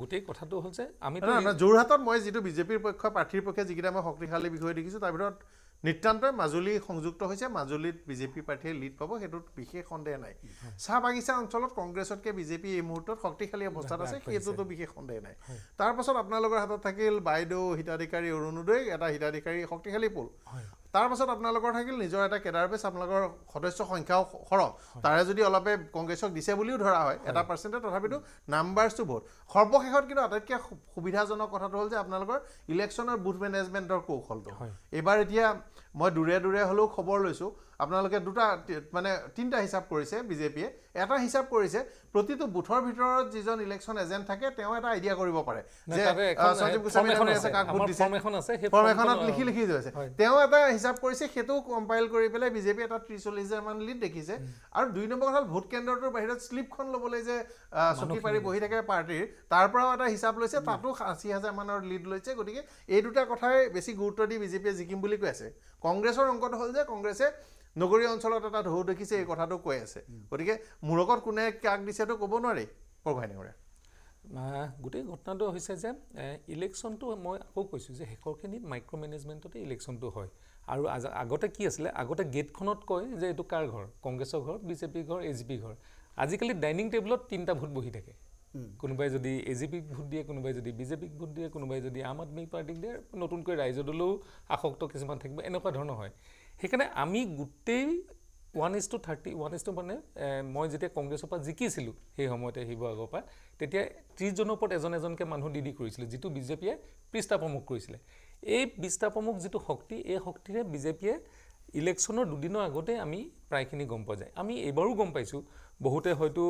গোটেই কথাটো হ'ল যে আমি যোৰহাটত মই যিটো বিজেপিৰ পক্ষৰ প্ৰাৰ্থীৰ পক্ষে যিকেইটা মই শক্তিশালী বিষয় দেখিছোঁ তাৰ ভিতৰত নিতান্তই মাজুলী সংযুক্ত হৈছে মাজুলীত বিজেপি প্ৰাৰ্থীয়ে লিড পাব সেইটোত বিশেষ সন্দেহ নাই চাহ বাগিচা অঞ্চলত কংগ্ৰেছতকৈ বিজেপি এই মুহূৰ্তত শক্তিশালী অৱস্থাত আছে সেইটোতো বিশেষ সন্দেহ নাই তাৰপাছত আপোনালোকৰ হাতত থাকিল বাইদেউ হিতাধিকাৰী অৰুণোদয় এটা হিতাধিকাৰী শক্তিশালী পুল তাৰ পাছত আপোনালোকৰ থাকিল নিজৰ এটা কেডাৰবেছ আপোনালোকৰ সদস্য সংখ্যাও সৰহ তাৰে যদি অলপে কংগ্ৰেছক দিছে বুলিও ধৰা হয় এটা পাৰ্চেণ্টে তথাপিতো নাম্বাৰছটো বহুত সৰ্বশেষত কিন্তু আটাইতকৈ সুবিধাজনক কথাটো হ'ল যে আপোনালোকৰ ইলেকশ্যনৰ বুথ মেনেজমেণ্টৰ কৌশলটো এইবাৰ এতিয়া মই দূৰে দূৰে হ'লেও খবৰ লৈছোঁ আপোনালোকে দুটা মানে তিনিটা হিচাপ কৰিছে বিজেপিয়ে এটা হিচাপ কৰিছে প্ৰতিটো বুথৰ ভিতৰত যিজন ইলেকশ্যন এজেণ্ট থাকে তেওঁ এটা আইডিয়া কৰিব পাৰে যে সঞ্জীৱ গোস্বামীখনত লিখি লিখি যাইছে তেওঁ এটা হিচাপ কৰিছে সেইটো কম্পাইল কৰি পেলাই বিজেপি এটা ত্ৰিছ চল্লিছ হাজাৰমান লিড দেখিছে আৰু দুই নম্বৰ কথা হ'ল ভোট কেন্দ্ৰটোৰ বাহিৰত শ্লিপখন ল'বলৈ যে চকী পাৰি বহি থাকে পাৰ্টীৰ তাৰ পৰাও এটা হিচাপ লৈছে তাতো আশী হাজাৰমানৰ লিড লৈছে গতিকে এই দুটা কথাই বেছি গুৰুত্ব দি বিজেপিয়ে জিকিম বুলি কৈ আছে কংগ্ৰেছৰ অংকত হ'ল যে কংগ্ৰেছে নগৰীয়া অঞ্চলত এটা ঢৌ দেখিছে এই কথাটো কৈ আছে গতিকে মোৰ লগত কোনে কাক দিছে দিছেতো ক'ব নোৱাৰি প্ৰভাই নেওৰে গোটেই ঘটনাটো হৈছে যে ইলেকশ্যনটো মই আকৌ কৈছোঁ যে শেষৰখিনিত মাইক্ৰ' মেনেজমেণ্টতে ইলেকশ্যনটো হয় আৰু আগতে কি আছিলে আগতে গেটখনত কয় যে এইটো কাৰ ঘৰ কংগ্ৰেছৰ ঘৰ বিজেপিৰ ঘৰ এ জি পি ঘৰ আজিকালি ডাইনিং টেবুলত তিনিটা ভোট বহি থাকে কোনোবাই যদি এ জি পিক ভোট দিয়ে কোনোবাই যদি বিজেপিক ভোট দিয়ে কোনোবাই যদি আম আদমী পাৰ্টিক দিয়ে নতুনকৈ ৰাইজৰ দলেও আসক্ত কিছুমান থাকিব এনেকুৱা ধৰণৰ হয় সেইকাৰণে আমি গোটেই one is to thirty one is to মানে মই যেতিয়া কংগ্ৰেছৰ পৰা জিকিছিলোঁ সেই সময়তে শিৱসাগৰৰ পৰা তেতিয়া ত্ৰিছজনৰ ওপৰত এজন এজনকৈ মানুহ দি দি কৰিছিলে যিটো বিজেপিয়ে পৃষ্ঠা প্ৰমুখ কৰিছিলে এই পৃষ্ঠা প্ৰমুখ যিটো শক্তি এই শক্তিৰে বিজেপিয়ে ইলেকশ্যনৰ দুদিনৰ আগতে আমি প্ৰায়খিনি গম পোৱা যায় আমি এইবাৰো গম পাইছোঁ বহুতে হয়তো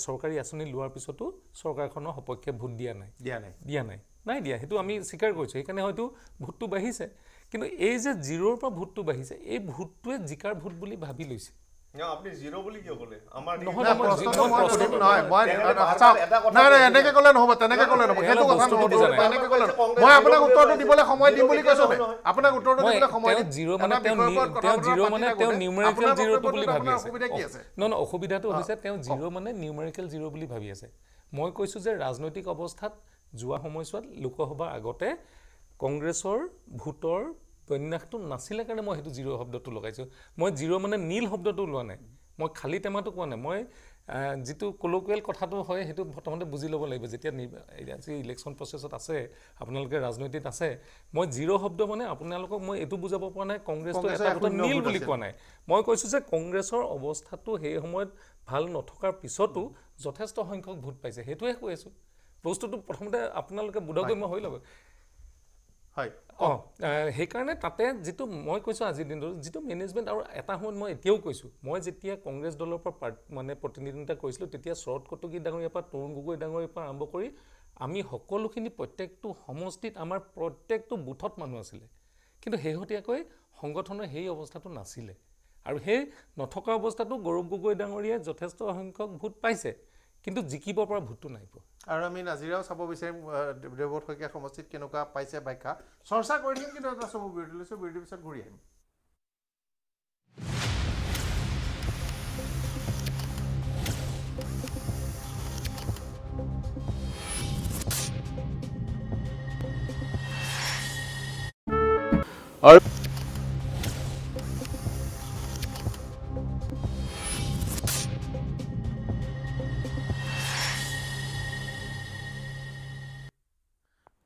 চৰকাৰী আঁচনি লোৱাৰ পিছতো চৰকাৰখনৰ সপক্ষে ভোট দিয়া নাই দিয়া নাই দিয়া নাই নাই দিয়া সেইটো আমি স্বীকাৰ কৰিছোঁ সেইকাৰণে হয়তো ভোটটো বাঢ়িছে কিন্তু এই যে জিৰ'ৰ পৰা ভোটটো বাঢ়িছে এই ভোটটোৱে জিকাৰ ভোট বুলি ভাবি লৈছে অসুবিধাটো হৈছে তেওঁ জিৰ' মানে নিউমেৰিকেল জিৰ' বুলি ভাবি আছে মই কৈছো যে ৰাজনৈতিক অৱস্থাত যোৱা সময়ছোৱাত লোকসভাৰ আগতে কংগ্ৰেছৰ ভোটৰ উপন্যাসটো নাছিলে কাৰণে মই সেইটো জিৰ' শব্দটো লগাইছোঁ মই জিৰ' মানে নীল শব্দটো লোৱা নাই মই খালী টেমাটো কোৱা নাই মই যিটো কলকুৱেল কথাটো হয় সেইটো প্ৰথমতে বুজি ল'ব লাগিব যেতিয়া নিৰ্বাচন ইলেকশ্যন প্ৰচেছত আছে আপোনালোকে ৰাজনীতিত আছে মই জিৰ' শব্দ মানে আপোনালোকক মই এইটো বুজাব পৰা নাই কংগ্ৰেছটো এটা নীল বুলি কোৱা নাই মই কৈছোঁ যে কংগ্ৰেছৰ অৱস্থাটো সেই সময়ত ভাল নথকাৰ পিছতো যথেষ্ট সংখ্যক ভোট পাইছে সেইটোৱে কৈ আছোঁ বস্তুটো প্ৰথমতে আপোনালোকে বোধগম্য হৈ ল'ব সেইকাৰণে তাতে যিটো মই কৈছোঁ আজিৰ দিনটো যিটো মেনেজমেণ্ট আৰু এটা সময়ত মই এতিয়াও কৈছোঁ মই যেতিয়া কংগ্ৰেছ দলৰ পৰা মানে প্ৰতিনিধিত্বা কৰিছিলোঁ তেতিয়া শৰৎ কটকী ডাঙৰীয়াৰ পৰা তৰুণ গগৈ ডাঙৰীৰ পৰা আৰম্ভ কৰি আমি সকলোখিনি প্ৰত্যেকটো সমষ্টিত আমাৰ প্ৰত্যেকটো বুথত মানুহ আছিলে কিন্তু শেহতীয়াকৈ সংগঠনৰ সেই অৱস্থাটো নাছিলে আৰু সেই নথকা অৱস্থাটো গৌৰৱ গগৈ ডাঙৰীয়াই যথেষ্ট সংখ্যক ভোট পাইছে কিন্তু জিকিব পৰা ভূতটো নাই পোৱা আৰু আমি নাজিৰাও চাব বিচাৰিম দেৱত শইকীয়া সমষ্টিত কেনেকুৱা পাইছে ব্যাখ্যা চৰ্চা কৰি থাকিম কিন্তু এটা চমু বিৰতি লৈছোঁ বিৰতিৰ পিছত ঘূৰি আহিম আৰু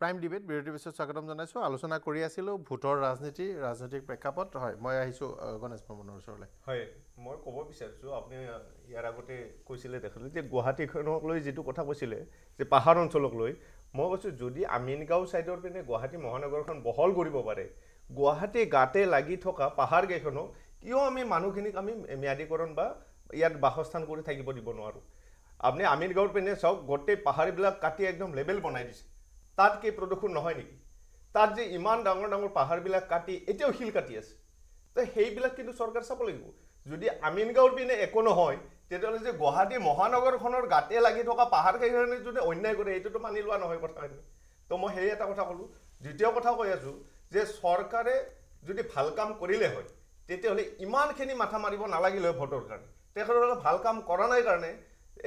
প্ৰাইম ডিবেট বিৰতিৰ পিছত স্বাগতম জনাইছোঁ আলোচনা কৰি আছিলোঁ ভোটৰ ৰাজনীতি ৰাজনৈতিক প্ৰেক্ষাপট হয় মই আহিছোঁ গণেশ ভ্ৰমণৰ ওচৰলৈ হয় মই ক'ব বিচাৰিছোঁ আপুনি ইয়াৰ আগতে কৈছিলে দেখিলোঁ যে গুৱাহাটীখনক লৈ যিটো কথা কৈছিলে যে পাহাৰ অঞ্চলক লৈ মই কৈছোঁ যদি আমিনগাঁও ছাইডৰ পিনে গুৱাহাটী মহানগৰখন বহল কৰিব পাৰে গুৱাহাটী গাতে লাগি থকা পাহাৰকেইখনক কিয় আমি মানুহখিনিক আমি ম্যাদীকৰণ বা ইয়াত বাসস্থান কৰি থাকিব দিব নোৱাৰোঁ আপুনি আমিনগাঁৱৰ পিনে চাওক গোটেই পাহাৰবিলাক কাটি একদম লেবেল বনাই দিছে তাত কি প্ৰদূষণ নহয় নেকি তাত যে ইমান ডাঙৰ ডাঙৰ পাহাৰবিলাক কাটি এতিয়াও শিল কাটি আছে তো সেইবিলাক কিন্তু চৰকাৰে চাব লাগিব যদি আমিনগাঁৱৰ পিনে একো নহয় তেতিয়াহ'লে যে গুৱাহাটী মহানগৰখনৰ গাতে লাগি থকা পাহাৰ পাহাৰকেইখনে যদি অন্যায় কৰে সেইটোতো মানি লোৱা নহয় কথাখিনি তো মই সেই এটা কথা ক'লোঁ দ্বিতীয় কথা কৈ আছোঁ যে চৰকাৰে যদি ভাল কাম কৰিলে হয় তেতিয়াহ'লে ইমানখিনি মাথা মাৰিব নালাগিলে হয় ভোটৰ কাৰণে তেখেতসকলে ভাল কাম কৰা নাই কাৰণে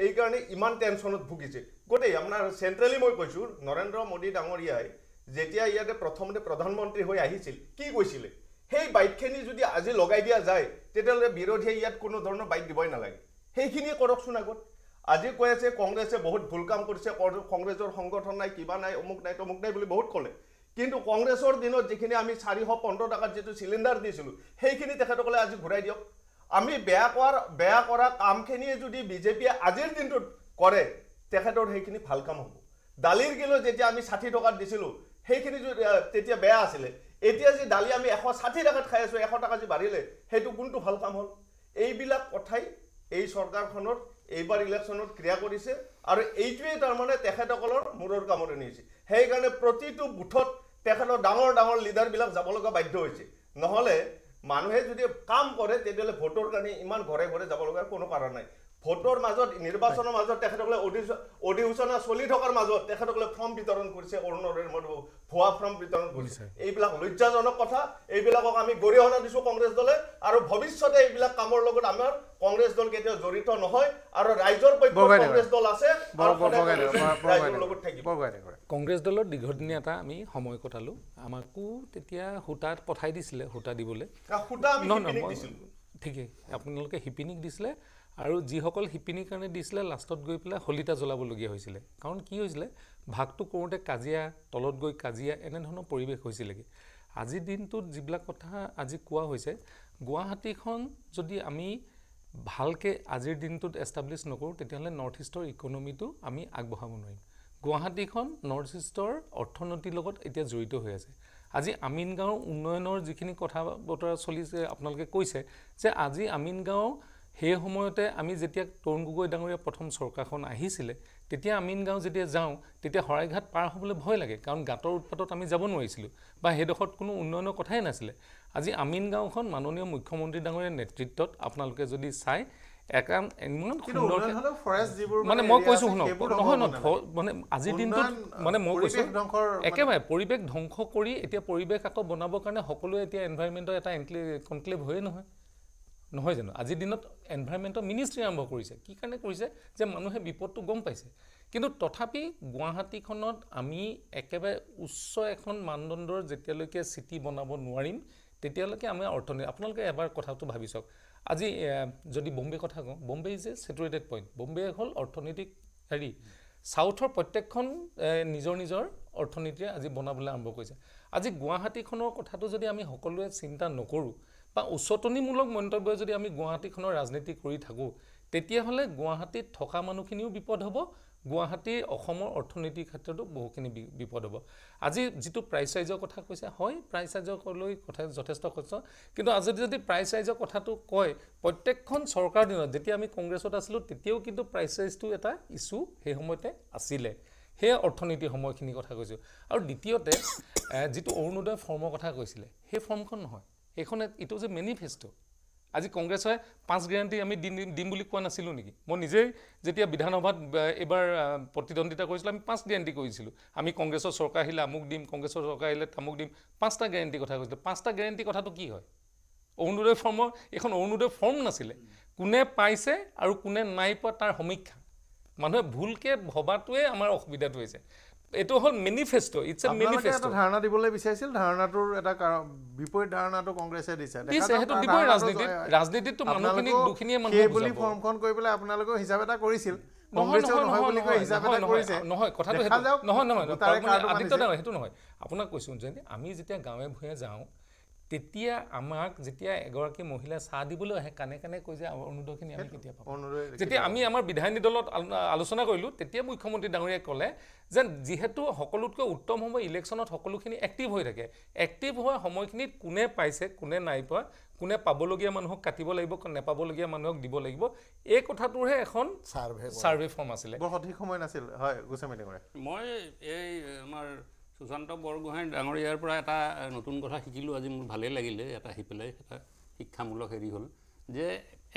এইকাৰণে ইমান টেনশ্যনত ভুগিছে গোটেই আপোনাৰ চেণ্ট্ৰেলি মই কৈছোঁ নৰেন্দ্ৰ মোদী ডাঙৰীয়াই যেতিয়া ইয়াতে প্ৰথমতে প্ৰধানমন্ত্ৰী হৈ আহিছিল কি কৈছিলে সেই বাইকখিনি যদি আজি লগাই দিয়া যায় তেতিয়াহ'লে বিৰোধীয়ে ইয়াত কোনো ধৰণৰ বাইক দিবই নালাগে সেইখিনিয়ে কৰকচোন আগত আজি কৈ আছে কংগ্ৰেছে বহুত ভুল কাম কৰিছে কংগ্ৰেছৰ সংগঠন নাই কিবা নাই অমুক নাই তমুক নাই বুলি বহুত ক'লে কিন্তু কংগ্ৰেছৰ দিনত যিখিনি আমি চাৰিশ পোন্ধৰ টকাত যিটো চিলিণ্ডাৰ দিছিলোঁ সেইখিনি তেখেতসকলে আজি ঘূৰাই দিয়ক আমি বেয়া কৰাৰ বেয়া কৰা কামখিনিয়ে যদি বিজেপিয়ে আজিৰ দিনটোত কৰে তেখেতৰ সেইখিনি ভাল কাম হ'ব দালিৰ কিলো যেতিয়া আমি ষাঠি টকাত দিছিলোঁ সেইখিনি তেতিয়া বেয়া আছিলে এতিয়া যি দালি আমি এশ ষাঠি টকাত খাই আছোঁ এশ টকা যি বাঢ়িলে সেইটো কোনটো ভাল কাম হ'ল এইবিলাক কথাই এই চৰকাৰখনত এইবাৰ ইলেকশ্যনত ক্ৰিয়া কৰিছে আৰু এইটোৱেই তাৰমানে তেখেতসকলৰ মূৰৰ কামৰে নিছে সেইকাৰণে প্ৰতিটো বুথত তেখেতৰ ডাঙৰ ডাঙৰ লিডাৰবিলাক যাব লগা বাধ্য হৈছে নহ'লে মানুহে যদি কাম কৰে তেতিয়াহ'লে ভোটৰ কাৰণে ইমান ঘৰে ঘৰে যাব লগাৰ কোনো কাৰণ নাই ভোটৰ মাজত নিৰ্বাচনৰ মাজত তেখেতসকলে অধিসূচনা চলি থকাৰ মাজত তেখেতসকলে ফৰ্ম বিতৰণ কৰিছে অৰুণোদয় ভুৱা ফৰ্ম বিতৰণ কৰিছে এইবিলাক লজ্জাজনক কথা এইবিলাকক আমি গৰিহণা দিছোঁ কংগ্ৰেছ দলে আৰু ভৱিষ্যতে এইবিলাক কামৰ লগত আমাৰ কংগ্ৰেছ দল কেতিয়াও জড়িত নহয় আৰু ৰাইজৰ পক্ষে কংগ্ৰেছ দল আছে কংগ্ৰেছ দলৰ দীৰ্ঘদিনীয়া এটা আমি সময় কটালোঁ আমাকো তেতিয়া সূতাত পঠাই দিছিলে সূতা দিবলৈ সূতা ঠিকেই আপোনালোকে শিপিনীক দিছিলে আৰু যিসকল শিপিনীৰ কাৰণে দিছিলে লাষ্টত গৈ পেলাই হলিতা জ্বলাবলগীয়া হৈছিলে কাৰণ কি হৈছিলে ভাগটো কৰোঁতে কাজিয়া তলত গৈ কাজিয়া এনেধৰণৰ পৰিৱেশ হৈছিলেগৈ আজিৰ দিনটোত যিবিলাক কথা আজি কোৱা হৈছে গুৱাহাটীখন যদি আমি ভালকৈ আজিৰ দিনটোত এষ্টাব্লিছ নকৰোঁ তেতিয়াহ'লে নৰ্থ ইষ্টৰ ইকনমিটো আমি আগবঢ়াব নোৱাৰিম গুৱাহাটীখন নৰ্থ ইষ্টৰ অৰ্থনীতিৰ লগত এতিয়া জড়িত হৈ আছে আজি আমিন গাঁৱৰ উন্নয়নৰ যিখিনি কথা বতৰা চলিছে আপোনালোকে কৈছে যে আজি আমিন গাঁও সেই সময়তে আমি যেতিয়া তৰুণ গগৈ ডাঙৰীয়া প্ৰথম চৰকাৰখন আহিছিলে তেতিয়া আমিন গাঁও যেতিয়া যাওঁ তেতিয়া শৰাইঘাট পাৰ হ'বলৈ ভয় লাগে কাৰণ গাঁতৰ উৎপাতত আমি যাব নোৱাৰিছিলোঁ বা সেইডোখৰত কোনো উন্নয়নৰ কথাই নাছিলে আজি আমিন গাঁওখন মাননীয় মুখ্যমন্ত্ৰী ডাঙৰীয়া নেতৃত্বত আপোনালোকে যদি চাই ইমান মানে মই কৈছোঁ শুনক নহয় ন মানে আজিৰ দিনটোত মানে একেবাৰে পৰিৱেশ ধ্বংস কৰি এতিয়া পৰিৱেশ আকৌ বনাবৰ কাৰণে সকলোৱে এতিয়া এনভাইৰমেণ্টৰ এটা এনক্লে কনক্লেভ হয়েই নহয় নহয় জানো আজিৰ দিনত এনভাইৰমেণ্টৰ মিনিষ্ট্ৰী আৰম্ভ কৰিছে কি কাৰণে কৰিছে যে মানুহে বিপদটো গম পাইছে কিন্তু তথাপি গুৱাহাটীখনত আমি একেবাৰে উচ্চ এখন মানদণ্ডৰ যেতিয়ালৈকে চিটি বনাব নোৱাৰিম তেতিয়ালৈকে আমি অৰ্থনীতি আপোনালোকে এবাৰ কথাটো ভাবি চাওক আজি যদি বম্বে কথা কওঁ Bombay is a saturated point Bombay হ'ল অৰ্থনৈতিক হেৰি চাউথৰ প্ৰত্যেকখন নিজৰ নিজৰ অৰ্থনীতিয়ে আজি বনাবলৈ আৰম্ভ কৰিছে আজি গুৱাহাটীখনৰ কথাটো যদি আমি সকলোৱে চিন্তা নকৰোঁ বা উচতনিমূলক মন্তব্য যদি আমি গুৱাহাটীখনৰ ৰাজনীতি কৰি থাকোঁ তেতিয়াহ'লে গুৱাহাটীত থকা মানুহখিনিও বিপদ হ'ব গুৱাহাটীৰ অসমৰ অৰ্থনীতিৰ ক্ষেত্ৰতো বহুখিনি বিপদ হ'ব আজি যিটো প্ৰাইজ ৰাইজৰ কথা কৈছে হয় প্ৰাইচ ৰাইজকলৈ কথা যথেষ্ট কষ্ট কিন্তু আজি যদি প্ৰাইচ ৰাইজৰ কথাটো কয় প্ৰত্যেকখন চৰকাৰ দিনত যেতিয়া আমি কংগ্ৰেছত আছিলোঁ তেতিয়াও কিন্তু প্ৰাইচ ৰাইজটো এটা ইছ্যু সেই সময়তে আছিলে সেয়া অৰ্থনীতিৰ সময়খিনিৰ কথা কৈছোঁ আৰু দ্বিতীয়তে যিটো অৰুণোদয় ফৰ্মৰ কথা কৈছিলে সেই ফৰ্মখন নহয় সেইখন ইট ৱাজ এ মেনিফেষ্টো আজি কংগ্ৰেছে পাঁচ গেৰাণ্টি আমি দিম বুলি কোৱা নাছিলোঁ নেকি মই নিজেই যেতিয়া বিধানসভাত এইবাৰ প্ৰতিদ্বন্দ্বিতা কৰিছিলোঁ আমি পাঁচ গেৰাণ্টি কৰিছিলোঁ আমি কংগ্ৰেছৰ চৰকাৰ আহিলে আমুক দিম কংগ্ৰেছৰ চৰকাৰ আহিলে তামুক দিম পাঁচটা গেৰাণ্টি কথা কৈছিলোঁ পাঁচটা গেৰাণ্টি কথাটো কি হয় অৰুণোদয় ফৰ্মৰ এইখন অৰুণোদয় ফৰ্ম নাছিলে কোনে পাইছে আৰু কোনে নাই পোৱা তাৰ সমীক্ষা মানুহে ভুলকৈ ভবাটোৱে আমাৰ অসুবিধাটো হৈছে এইটো হ'ল মেনিফেষ্টো ইটছ এ মেনিফেষ্টো ধাৰণা দিবলৈ বিচাৰিছিল ধাৰণাটোৰ এটা বিপৰীত ধাৰণাটো কংগ্ৰেছে দিছে দিছে সেইটো বিপৰীত ৰাজনীতি ৰাজনীতিতটো মানুহখিনি দুখিনিয়ে মানুহ বুলি ফৰ্মখন কৰি পেলাই হিচাপ এটা কৰিছিল নহয় কথাটো নহয় নহয় আদিত্য নহয় সেইটো নহয় আপোনাক কৈছোঁ যে আমি যেতিয়া গাঁৱে ভূঞে যাওঁ তেতিয়া আমাক যেতিয়া এগৰাকী মহিলাই চাহ দিবলৈ আহে কাণে কাণে কৈ যে অনুৰোধখিনি আমি কেতিয়া পাম যেতিয়া আমি আমাৰ বিধায়িনী দলত আলোচনা কৰিলোঁ তেতিয়া মুখ্যমন্ত্ৰী ডাঙৰীয়াই ক'লে যে যিহেতু সকলোতকৈ উত্তম সময় ইলেকশ্যনত সকলোখিনি এক্টিভ হৈ থাকে এক্টিভ হোৱা সময়খিনিত কোনে পাইছে কোনে নাই পোৱা কোনে পাবলগীয়া মানুহক কাটিব লাগিব নেপাবলগীয়া মানুহক দিব লাগিব এই কথাটোৰহে এখন চাৰ্ভে চাৰ্ভে ফৰ্ম আছিলে বৰ সঠিক সময় নাছিল হয় গোস্বামী ডাঙৰীয়া মই এই আমাৰ সুশান্ত বৰগোহাঁই ডাঙৰীয়াৰ পৰা এটা নতুন কথা শিকিলোঁ আজি মোৰ ভালেই লাগিলে এটা আহি পেলাই এটা শিক্ষামূলক হেৰি হ'ল যে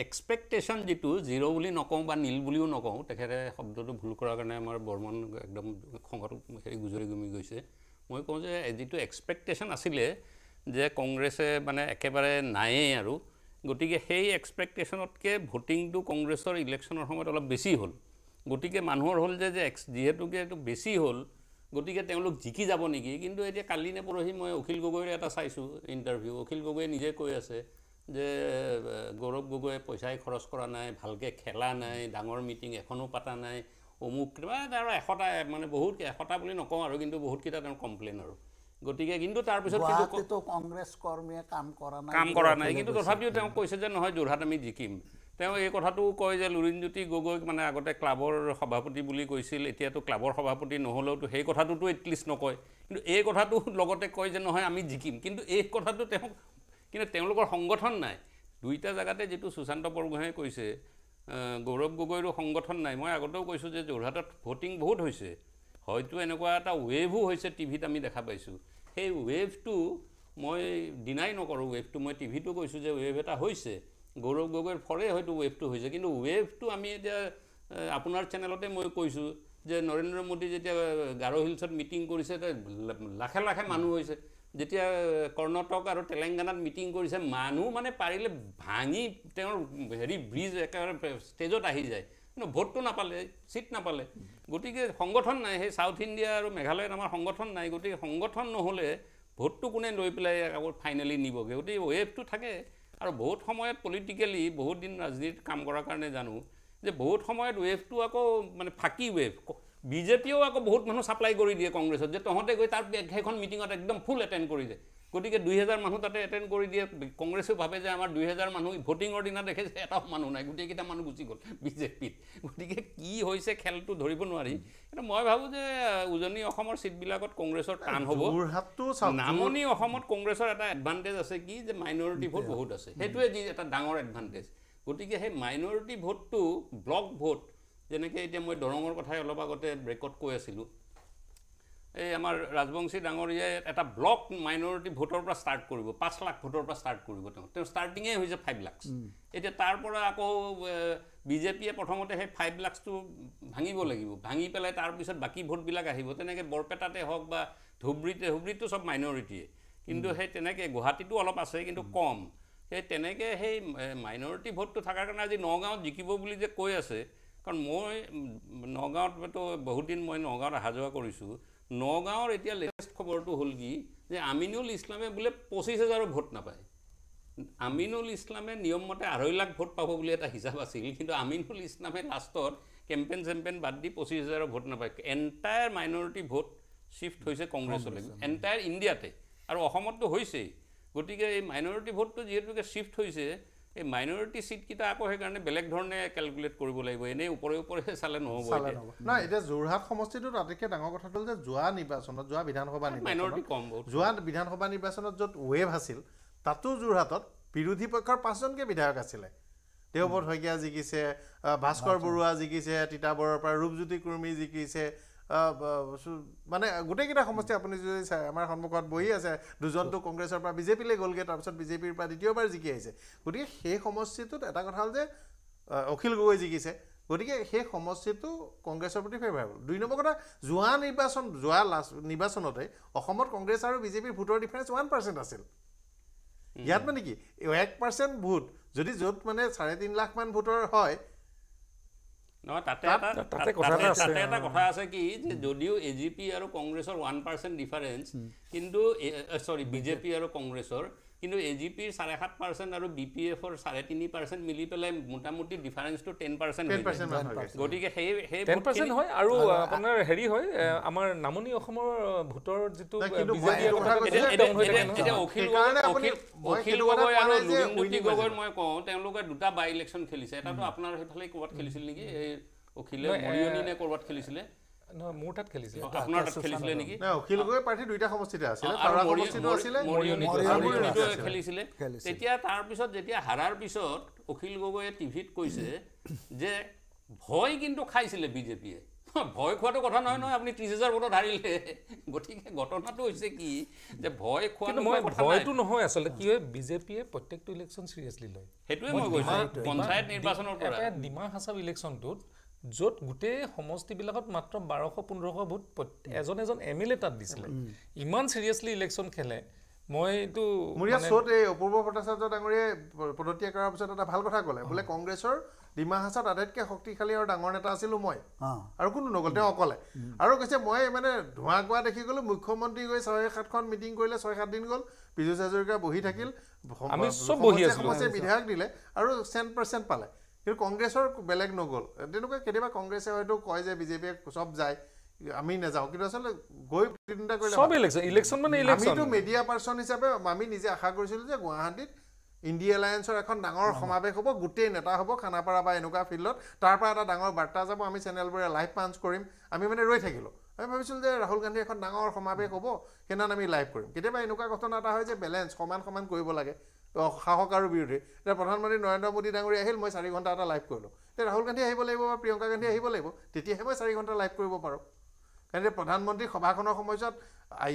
এক্সপেক্টেশ্যন যিটো জিৰ' বুলি নকওঁ বা নীল বুলিও নকওঁ তেখেতে শব্দটো ভুল কৰাৰ কাৰণে আমাৰ বৰ্মন একদম খঙত হেৰি গুজৰি গুমি গৈছে মই কওঁ যে যিটো এক্সপেক্টেশ্যন আছিলে যে কংগ্ৰেছে মানে একেবাৰে নায়েই আৰু গতিকে সেই এক্সপেক্টেশ্যনতকৈ ভোটিংটো কংগ্ৰেছৰ ইলেকশ্যনৰ সময়ত অলপ বেছি হ'ল গতিকে মানুহৰ হ'ল যে এক্স যিহেতুকে এইটো বেছি হ'ল গতিকে তেওঁলোক জিকি যাব নেকি কিন্তু এতিয়া কালি নে পৰহি মই অখিল গগৈৰে এটা চাইছোঁ ইণ্টাৰভিউ অখিল গগৈয়ে নিজে কৈ আছে যে গৌৰৱ গগৈয়ে পইচাই খৰচ কৰা নাই ভালকৈ খেলা নাই ডাঙৰ মিটিং এখনো পাতা নাই অমুক কিবা আৰু এশটা মানে বহুত এশটা বুলি নকওঁ আৰু কিন্তু বহুতকেইটা তেওঁৰ কমপ্লেইন আৰু গতিকে কিন্তু তাৰপিছত কংগ্ৰেছ কৰ্মীয়ে কাম কৰা নাই কাম কৰা নাই কিন্তু তথাপিও তেওঁ কৈছে যে নহয় যোৰহাট আমি জিকিম তেওঁ এই কথাটোও কয় যে লুৰিণজ্যোতি গগৈক মানে আগতে ক্লাবৰ সভাপতি বুলি কৈছিল এতিয়াতো ক্লাবৰ সভাপতি নহ'লেওতো সেই কথাটোতো এটলিষ্ট নকয় কিন্তু এই কথাটো লগতে কয় যে নহয় আমি জিকিম কিন্তু এই কথাটো তেওঁক কিন্তু তেওঁলোকৰ সংগঠন নাই দুইটা জেগাতে যিটো সুশান্ত বৰগোহাঁই কৈছে গৌৰৱ গগৈৰো সংগঠন নাই মই আগতেও কৈছোঁ যে যোৰহাটত ভোটিং বহুত হৈছে হয়তো এনেকুৱা এটা ৱেভো হৈছে টিভিত আমি দেখা পাইছোঁ সেই ৱেভটো মই ডিনাই নকৰোঁ ৱেভটো মই টিভিটো কৈছোঁ যে ৱেভ এটা হৈছে গৌৰৱ গগৈৰ ফৰে হয়তো ৱেভটো হৈছে কিন্তু ৱেভটো আমি এতিয়া আপোনাৰ চেনেলতে মই কৈছোঁ যে নৰেন্দ্ৰ মোদী যেতিয়া গাৰো হিলছত মিটিং কৰিছে লাখে লাখে মানুহ হৈছে যেতিয়া কৰ্ণাটক আৰু তেলেংগানাত মিটিং কৰিছে মানুহ মানে পাৰিলে ভাঙি তেওঁৰ হেৰি ব্ৰিজ একেবাৰে ষ্টেজত আহি যায় কিন্তু ভোটটো নাপালে ছিট নাপালে গতিকে সংগঠন নাই সেই ছাউথ ইণ্ডিয়া আৰু মেঘালয়ত আমাৰ সংগঠন নাই গতিকে সংগঠন নহ'লে ভোটটো কোনে লৈ পেলাই আকৌ ফাইনেলি নিবগৈ গতিকে ৱেভটো থাকে আৰু বহুত সময়ত পলিটিকেলি বহুত দিন ৰাজনীতিত কাম কৰাৰ কাৰণে জানো যে বহুত সময়ত ৱেভটো আকৌ মানে ফাঁকি ৱেভ বিজেপিয়েও আকৌ বহুত মানুহ ছাপ্লাই কৰি দিয়ে কংগ্ৰেছত যে তহঁতে গৈ তাৰ সেইখন মিটিঙত একদম ফুল এটেণ্ড কৰি যায় গতিকে দুই হেজাৰ মানুহ তাতে এটেণ্ড কৰি দিয়ে কংগ্ৰেছেও ভাবে যে আমাৰ দুই হেজাৰ মানুহ ভোটিঙৰ দিনা দেখে যে এটাও মানুহ নাই গোটেইকেইটা মানুহ গুচি গ'ল বিজেপিত গতিকে কি হৈছে খেলটো ধৰিব নোৱাৰি কিন্তু মই ভাবোঁ যে উজনি অসমৰ ছিটবিলাকত কংগ্ৰেছৰ টান হ'ব নামনি অসমত কংগ্ৰেছৰ এটা এডভান্টেজ আছে কি যে মাইনৰিটি ভোট বহুত আছে সেইটোৱে যি এটা ডাঙৰ এডভান্টেজ গতিকে সেই মাইনৰিটি ভোটটো ব্লক ভোট যেনেকৈ এতিয়া মই দৰঙৰ কথাই অলপ আগতে ব্ৰেকত কৈ আছিলোঁ এই আমাৰ ৰাজবংশী ডাঙৰীয়াই এটা ব্লক মাইনৰিটি ভোটৰ পৰা ষ্টাৰ্ট কৰিব পাঁচ লাখ ভোটৰ পৰা ষ্টাৰ্ট কৰিব তেওঁ তেওঁ ষ্টাৰ্টিঙেই হৈছে ফাইভ লাখছ এতিয়া তাৰ পৰা আকৌ বিজেপিয়ে প্ৰথমতে সেই ফাইভ লাখছটো ভাঙিব লাগিব ভাঙি পেলাই তাৰপিছত বাকী ভোটবিলাক আহিব তেনেকৈ বৰপেটাতে হওক বা ধুবুৰীতে ধুবুৰীততো চব মাইনৰিটিয়ে কিন্তু সেই তেনেকৈ গুৱাহাটীতো অলপ আছে কিন্তু কম সেই তেনেকৈ সেই মাইনৰিটি ভোটটো থকাৰ কাৰণে আজি নগাঁৱত জিকিব বুলি যে কৈ আছে কাৰণ মই নগাঁৱতো বহুত দিন মই নগাঁৱত অহা যোৱা কৰিছোঁ নগাঁৱৰ এতিয়া লেটেষ্ট খবৰটো হ'ল কি যে আমিনুল ইছলামে বোলে পঁচিছ হাজাৰো ভোট নাপায় আমিনুল ইছলামে নিয়মমতে আঢ়ৈ লাখ ভোট পাব বুলি এটা হিচাপ আছিল কিন্তু আমিনুল ইছলামে লাষ্টত কেম্পেইন চেম্পেইন বাদ দি পঁচিছ হাজাৰৰ ভোট নাপায় এণ্টায়াৰ মাইনৰিটি ভোট শ্বিফ্ট হৈছে কংগ্ৰেছলৈ এণ্টায়াৰ ইণ্ডিয়াতে আৰু অসমততো হৈছেই গতিকে এই মাইনৰিটি ভোটটো যিহেতুকে শ্বিফ্ট হৈছে এই মাইনৰিটি ছিটকেইটা আকৌ সেইকাৰণে বেলেগ ধৰণে কেলকুলেট কৰিব লাগিব এনেই ওপৰে ওপৰে চালে নহ'ব নাই এতিয়া যোৰহাট সমষ্টিটোত আটাইতকৈ ডাঙৰ কথাটো হ'ল যে যোৱা নিৰ্বাচনত যোৱা বিধানসভা মাইনৰিটি কম যোৱা বিধানসভা নিৰ্বাচনত য'ত ৱেভ আছিল তাতো যোৰহাটত বিৰোধী পক্ষৰ পাঁচজনকৈ বিধায়ক আছিলে দেৱপদ শইকীয়া জিকিছে ভাস্কৰ বৰুৱা জিকিছে তিতাবৰৰ পৰা ৰূপজ্যোতি কুৰ্মী জিকিছে মানে গোটেইকেইটা সমষ্টি আপুনি যদি চাই আমাৰ সন্মুখত বহি আছে দুজনটো কংগ্ৰেছৰ পৰা বিজেপিলৈ গ'লগৈ তাৰপিছত বিজেপিৰ পৰা দ্বিতীয়বাৰ জিকি আহিছে গতিকে সেই সমষ্টিটোত এটা কথা হ'ল যে অখিল গগৈ জিকিছে গতিকে সেই সমষ্টিটো কংগ্ৰেছৰ প্ৰতি ফেভাৰেবল দুই নম্বৰ কথা যোৱা নিৰ্বাচন যোৱা লাষ্ট নিৰ্বাচনতে অসমত কংগ্ৰেছ আৰু বিজেপিৰ ভোটৰ ডিফাৰেঞ্চ ওৱান পাৰ্চেণ্ট আছিল ইয়াত মানে কি এক পাৰ্চেণ্ট ভোট যদি য'ত মানে চাৰে তিনি লাখমান ভোটৰ হয় যদিও এ জি পি আৰু কংগ্ৰেছৰ ওৱান পাৰ্চেণ্ট ডিফাৰেঞ্চ কিন্তু চৰি বিজেপি আৰু কংগ্ৰেছৰ কিন্তু এ জি পিৰ চাৰে সাত পাৰ্চেণ্ট আৰু বি পি এফৰ চাৰে তিনি পাৰ্চেণ্ট মিলি পেলাই মোটামুটি ডিফাৰেঞ্চটো টেন পাৰ্চেণ্ট গতিকে সেই সেই টেন পাৰ্চেণ্ট হয় আৰু আপোনাৰ হেৰি হয় আমাৰ নামনি অসমৰ ভোটৰ যিটো জ্যোতি গগৈ মই কওঁ তেওঁলোকে দুটা বাই ইলেকশ্যন খেলিছে এটাতো আপোনাৰ সেইফালে ক'ৰবাত খেলিছিল নেকি অখিলে মৰিয়নি নে ক'ৰবাত খেলিছিলে হাৰাৰ পিছত অখিল গগৈয়ে টিভিত কৈছে যে ভয় কিন্তু খাইছিলে বিজেপিয়ে ভয় খোৱাটো কথা নহয় নহয় আপুনি ত্ৰিছ হাজাৰ ভোটত হাৰিলে গতিকে ঘটনাটো হৈছে কি যে ভয় খোৱাটো মই ভয়টো নহয় আচলতে কি হয় বিজেপিয়ে প্ৰত্যেকটো ইলেকশ্যন চিৰিয়াছলি লয় সেইটোৱে মই কৈছো পঞ্চায়ত নিৰ্বাচনৰ পৰা ডিমা হাছাব ইলেকশ্যনটোত য'ত গোটেই সমষ্টিবিলাকত মাত্ৰ বাৰশ পোন্ধৰশ ভোট এজন এজন এম এল এ তাত দিছিলে ইমান ছিৰিয়াছলি ইলেকশ্যন খেলে মইতো অপূৰ্ব ভট্টাচাৰ্য ডাঙৰীয়াই পদত্যাগ কৰাৰ পিছত বোলে কংগ্ৰেছৰ ডিমা হাছাত আটাইতকৈ শক্তিশালী আৰু ডাঙৰ নেতা আছিলোঁ মই আৰু কোনো নগ'ল তেওঁ অকলে আৰু কৈছে মই মানে ধোঁৱা কোৱা দেখি গ'লোঁ মুখ্যমন্ত্ৰী গৈ ছয় সাতখন মিটিং কৰিলে ছয় সাত গ'ল পীয়ুষ হাজৰিকা বহি থাকিল বিধায়ক দিলে আৰু চেণ্ট পাৰ্চেণ্ট পালে কিন্তু কংগ্ৰেছৰ বেলেগ নগ'ল তেনেকুৱা কেতিয়াবা কংগ্ৰেছে হয়তো কয় যে বিজেপিয়ে চব যায় আমি নাযাওঁ কিন্তু আচলতে গৈ প্ৰতিদ্বন্দ্বিতা কৰিলে আমিতো মিডিয়া পাৰ্চন হিচাপে আমি নিজে আশা কৰিছিলোঁ যে গুৱাহাটীত ইণ্ডিয়া এলায়েন্সৰ এখন ডাঙৰ সমাৱেশ হ'ব গোটেই নেতা হ'ব খানাপাৰা বা এনেকুৱা ফিল্ডত তাৰ পৰা এটা ডাঙৰ বাৰ্তা যাব আমি চেনেলবোৰে লাইভ পাঞ্চ কৰিম আমি মানে ৰৈ থাকিলোঁ আমি ভাবিছিলোঁ যে ৰাহুল গান্ধীৰ এখন ডাঙৰ সমাৱেশ হ'ব সেইদিনাখন আমি লাইভ কৰিম কেতিয়াবা এনেকুৱা ঘটনা এটা হয় যে বেলেঞ্চ সমান সমান কৰিব লাগে আৰু বিৰোধী এতিয়া প্ৰধানমন্ত্ৰী নৰেন্দ্ৰ মোদী ডাঙৰী আহিল মই চাৰি ঘণ্টা এটা লাইভ কৰিলোঁ এতিয়া ৰাহুল গান্ধী আহিব লাগিব বা প্ৰিয়ংকা গান্ধী আহিব লাগিব তেতিয়াহে মই চাৰি ঘণ্টা লাইভ কৰিব পাৰোঁ কাৰণ প্ৰধানমন্ত্ৰী সভাখনৰ সময়ছোৱাত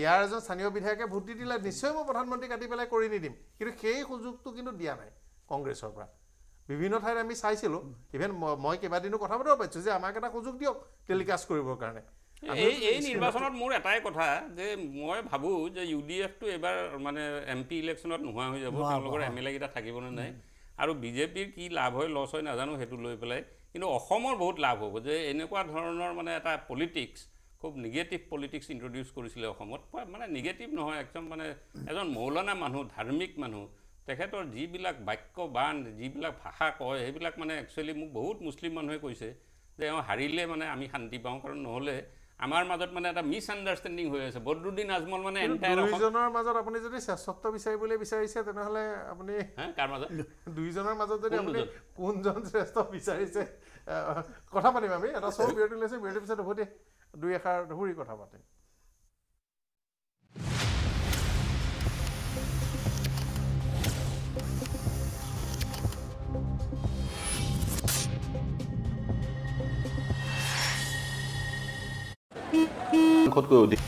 ইয়াৰ এজন স্থানীয় বিধায়কে ভোট দি দিলে নিশ্চয় মই প্ৰধানমন্ত্ৰী কাটি পেলাই কৰি নিদিম কিন্তু সেই সুযোগটো কিন্তু দিয়া নাই কংগ্ৰেছৰ পৰা বিভিন্ন ঠাইত আমি চাইছিলোঁ ইভেন মই কেইবাদিনো কথা পাতিব পাৰিছোঁ যে আমাক এটা সুযোগ দিয়ক টেলিকাষ্ট কৰিবৰ কাৰণে এই এই নিৰ্বাচনত মোৰ এটাই কথা যে মই ভাবোঁ যে ইউ ডি এফটো এইবাৰ মানে এম পি ইলেকশ্যনত নোহোৱা হৈ যাব তেওঁলোকৰ এম এল একেইটা থাকিব নে নাই আৰু বিজেপিৰ কি লাভ হয় লছ হয় নাজানো সেইটো লৈ পেলাই কিন্তু অসমৰ বহুত লাভ হ'ব যে এনেকুৱা ধৰণৰ মানে এটা পলিটিক্স খুব নিগেটিভ পলিটিক্স ইণ্ট্ৰডিউচ কৰিছিলে অসমত মানে নিগেটিভ নহয় একদম মানে এজন মৌলানা মানুহ ধাৰ্মিক মানুহ তেখেতৰ যিবিলাক বাক্য বান যিবিলাক ভাষা কয় সেইবিলাক মানে একচুৱেলি মোক বহুত মুছলিম মানুহে কৈছে যে এওঁ হাৰিলে মানে আমি শান্তি পাওঁ কাৰণ নহ'লে আমাৰ মাজত মানে এটা মিছআণ্ডাৰষ্টেণ্ডিং হৈ আছে বদৰুদ্দিন আজমল মানে দুইজনৰ মাজত আপুনি যদি শ্ৰেষ্ঠত্ব বিচাৰিবলৈ বিচাৰিছে তেনেহ'লে আপুনি কাৰ মাজত দুইজনৰ মাজত যদি আপুনি কোনজন শ্ৰেষ্ঠ বিচাৰিছে কথা পাতিম আমি এটা চব বিৰতি লৈছে বিৰতিৰ পিছত উভতি দুই এষাৰ ধৰি কথা পাতিম Enquanto eu dei.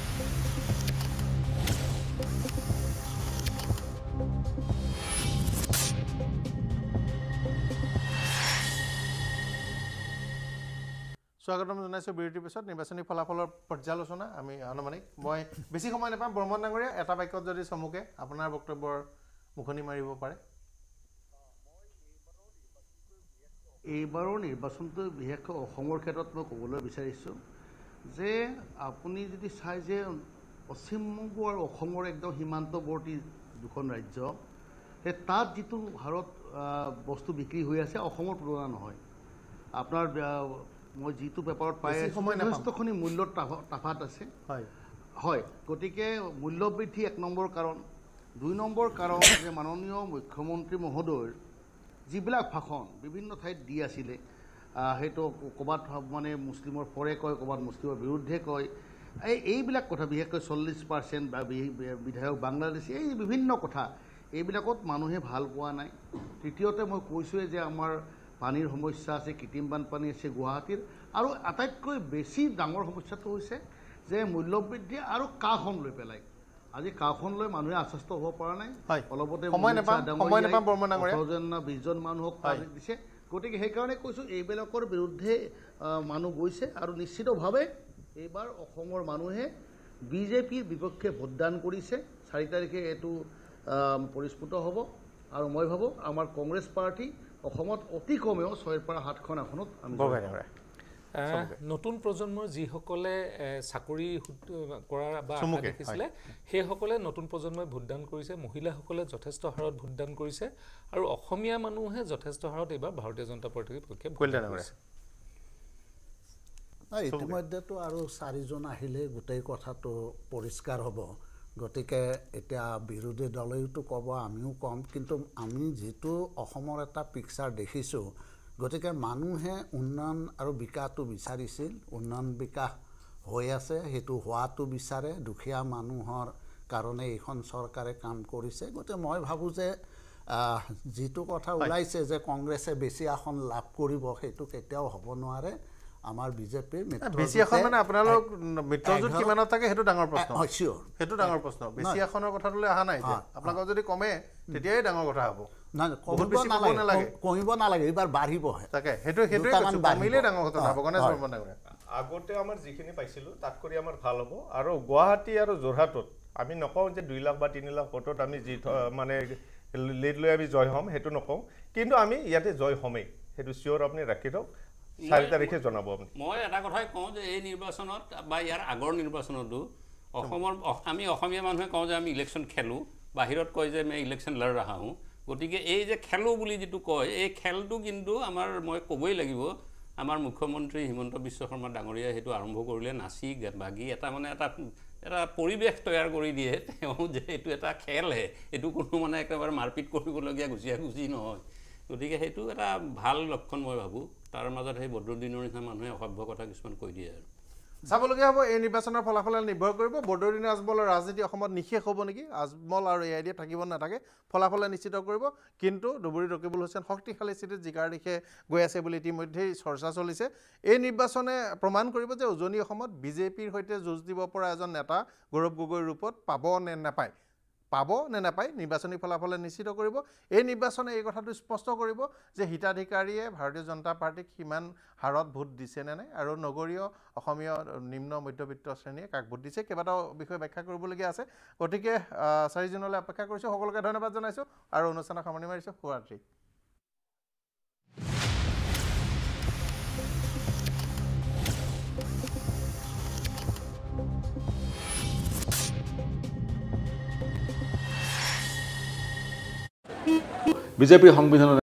স্বাগতম জনাইছোঁ বিৰতিৰ পিছত নিৰ্বাচনী ফলাফলৰ পৰ্যালোচনা আমি আনুমানিক মই বেছি সময় নাপাম ব্ৰহ্মণ ডাঙৰীয়া এটা বাক্যত যদি চমুকে আপোনাৰ বক্তব্যৰ মুখনি মাৰিব পাৰে এইবাৰৰ নিৰ্বাচনটো বিশেষকৈ অসমৰ ক্ষেত্ৰত মই ক'বলৈ বিচাৰিছোঁ যে আপুনি যদি চাই যে পশ্চিমবংগ আৰু অসমৰ একদম সীমান্তৱৰ্তী দুখন ৰাজ্য সেই তাত যিটো হাৰত বস্তু বিক্ৰী হৈ আছে অসমৰ তুলনা নহয় আপোনাৰ মই যিটো পেপাৰত পাই যথেষ্টখিনি মূল্যত তাফাত আছে হয় হয় গতিকে মূল্য বৃদ্ধি এক নম্বৰ কাৰণ দুই নম্বৰ কাৰণ যে মাননীয় মুখ্যমন্ত্ৰী মহোদয়ৰ যিবিলাক ভাষণ বিভিন্ন ঠাইত দি আছিলে সেইটো ক'ৰবাত মানে মুছলিমৰ ফৰে কয় ক'ৰবাত মুছলিমৰ বিৰুদ্ধে কয় এই এইবিলাক কথা বিশেষকৈ চল্লিছ পাৰ্চেণ্ট বা বিধায়ক বাংলাদেশী এই বিভিন্ন কথা এইবিলাকত মানুহে ভাল পোৱা নাই তৃতীয়তে মই কৈছোঁৱেই যে আমাৰ পানীৰ সমস্যা আছে কৃত্ৰিম বানপানী আছে গুৱাহাটীৰ আৰু আটাইতকৈ বেছি ডাঙৰ সমস্যাটো হৈছে যে মূল্যবৃদ্ধি আৰু কাখন লৈ পেলাই আজি কাখন লৈ মানুহে আশ্বস্ত হ'ব পৰা নাই অলপতে বিছজন মানুহক দিছে গতিকে সেইকাৰণে কৈছোঁ এইবিলাকৰ বিৰুদ্ধে মানুহ গৈছে আৰু নিশ্চিতভাৱে এইবাৰ অসমৰ মানুহে বিজেপিৰ বিপক্ষে ভোটদান কৰিছে চাৰি তাৰিখে এইটো পৰিস্ফুট হ'ব আৰু মই ভাবোঁ আমাৰ কংগ্ৰেছ পাৰ্টী অসমত অতি কমেও ছয়ৰ পৰা সাতখন আসনত নতুন প্ৰজন্মৰ যিসকলে চাকৰি কৰাৰ বা দেখিছিলে সেইসকলে নতুন প্ৰজন্মই ভোটদান কৰিছে মহিলাসকলে যথেষ্ট হাৰত ভোটদান কৰিছে আৰু অসমীয়া মানুহে যথেষ্ট হাৰত এইবাৰ ভাৰতীয় জনতা পাৰ্টীৰ পক্ষে ইতিমধ্যেতো আৰু চাৰিজন আহিলেই গোটেই কথাটো পৰিষ্কাৰ হ'ব গতিকে এতিয়া বিৰোধী দলেওতো ক'ব আমিও ক'ম কিন্তু আমি যিটো অসমৰ এটা পিকচাৰ দেখিছো গতিকে মানুহে উন্নয়ন আৰু বিকাশটো বিচাৰিছিল উন্নয়ন বিকাশ হৈ আছে সেইটো হোৱাটো বিচাৰে দুখীয়া মানুহৰ কাৰণে এইখন চৰকাৰে কাম কৰিছে গতিকে মই ভাবোঁ যে যিটো কথা ওলাইছে যে কংগ্ৰেছে বেছি আসন লাভ কৰিব সেইটো কেতিয়াও হ'ব নোৱাৰে আমাৰ বিজেপিৰ বেছি এখন মানে আপোনালোক মিত্ৰজোঁট কিমানত থাকে সেইটো ডাঙৰ প্ৰশ্ন সেইটো ডাঙৰ প্ৰশ্ন বেছি এখনৰ কথাটোলৈ অহা নাই আপোনালোকৰ যদি কমে তেতিয়াই ডাঙৰ কথা হ'ব আগতে আমাৰ যিখিনি পাইছিলো তাত কৰি আমাৰ ভাল হ'ব আৰু গুৱাহাটী আৰু যোৰহাটত আমি নকওঁ যে দুই লাখ বা তিনি লাখ ভোটত আমি যি মানে লিড লৈ আমি জয় হ'ম সেইটো নকওঁ কিন্তু আমি ইয়াতে জয় হ'মেই সেইটো চিয়'ৰ আপুনি ৰাখি থওক চাৰি তাৰিখে জনাব আপুনি মই এটা কথাই কওঁ যে এই নিৰ্বাচনত বা ইয়াৰ আগৰ নিৰ্বাচনতো অসমৰ আমি অসমীয়া মানুহে কওঁ যে আমি ইলেকশ্যন খেলোঁ বাহিৰত কয় যে আমি ইলেকশ্যন লৈ ৰখা হওঁ গতিকে এই যে খেলোঁ বুলি যিটো কয় এই খেলটো কিন্তু আমাৰ মই ক'বই লাগিব আমাৰ মুখ্যমন্ত্ৰী হিমন্ত বিশ্ব শৰ্মা ডাঙৰীয়াই সেইটো আৰম্ভ কৰিলে নাচি বাগি এটা মানে এটা এটা পৰিৱেশ তৈয়াৰ কৰি দিয়ে তেওঁ যে এইটো এটা খেলহে এইটো কোনো মানে একেবাৰে মাৰপিট কৰিবলগীয়া গুচিয়া গুচি নহয় গতিকে সেইটো এটা ভাল লক্ষণ মই ভাবোঁ তাৰ মাজত সেই বদ্ৰুদ্দিনৰ নিচিনা মানুহে অসভ্য কথা কিছুমান কৈ দিয়ে আৰু চাবলগীয়া হ'ব এই নিৰ্বাচনৰ ফলাফলে নিৰ্ভৰ কৰিব বদৰুদ্দিন আজমলৰ ৰাজনীতি অসমত নিশেষ হ'ব নেকি আজমল আৰু এ আই ডি এ থাকিব নাথাকে ফলাফলে নিশ্চিত কৰিব কিন্তু ধুবুৰী ৰকিবুল হুছেইন শক্তিশালী স্থিতিত জিকাৰ দিশে গৈ আছে বুলি ইতিমধ্যেই চৰ্চা চলিছে এই নিৰ্বাচনে প্ৰমাণ কৰিব যে উজনি অসমত বিজেপিৰ সৈতে যুঁজ দিব পৰা এজন নেতা গৌৰৱ গগৈৰ ৰূপত পাব নে নাপায় পাব নে নাপায় নিৰ্বাচনী ফলাফলে নিশ্চিত কৰিব এই নিৰ্বাচনে এই কথাটো স্পষ্ট কৰিব যে হিতাধিকাৰীয়ে ভাৰতীয় জনতা পাৰ্টীক সিমান হাৰত ভোট দিছে নে নাই আৰু নগৰীয় অসমীয়া নিম্ন মধ্যবিত্ত শ্ৰেণীয়ে কাক ভোট দিছে কেইবাটাও বিষয়ে ব্যাখ্যা কৰিবলগীয়া আছে গতিকে চাৰিজনলৈ অপেক্ষা কৰিছোঁ সকলোকে ধন্যবাদ জনাইছোঁ আৰু অনুষ্ঠানক সামৰণি মাৰিছোঁ শুৱাৰাত্ৰী বিজেপিৰ সংবিধানৰ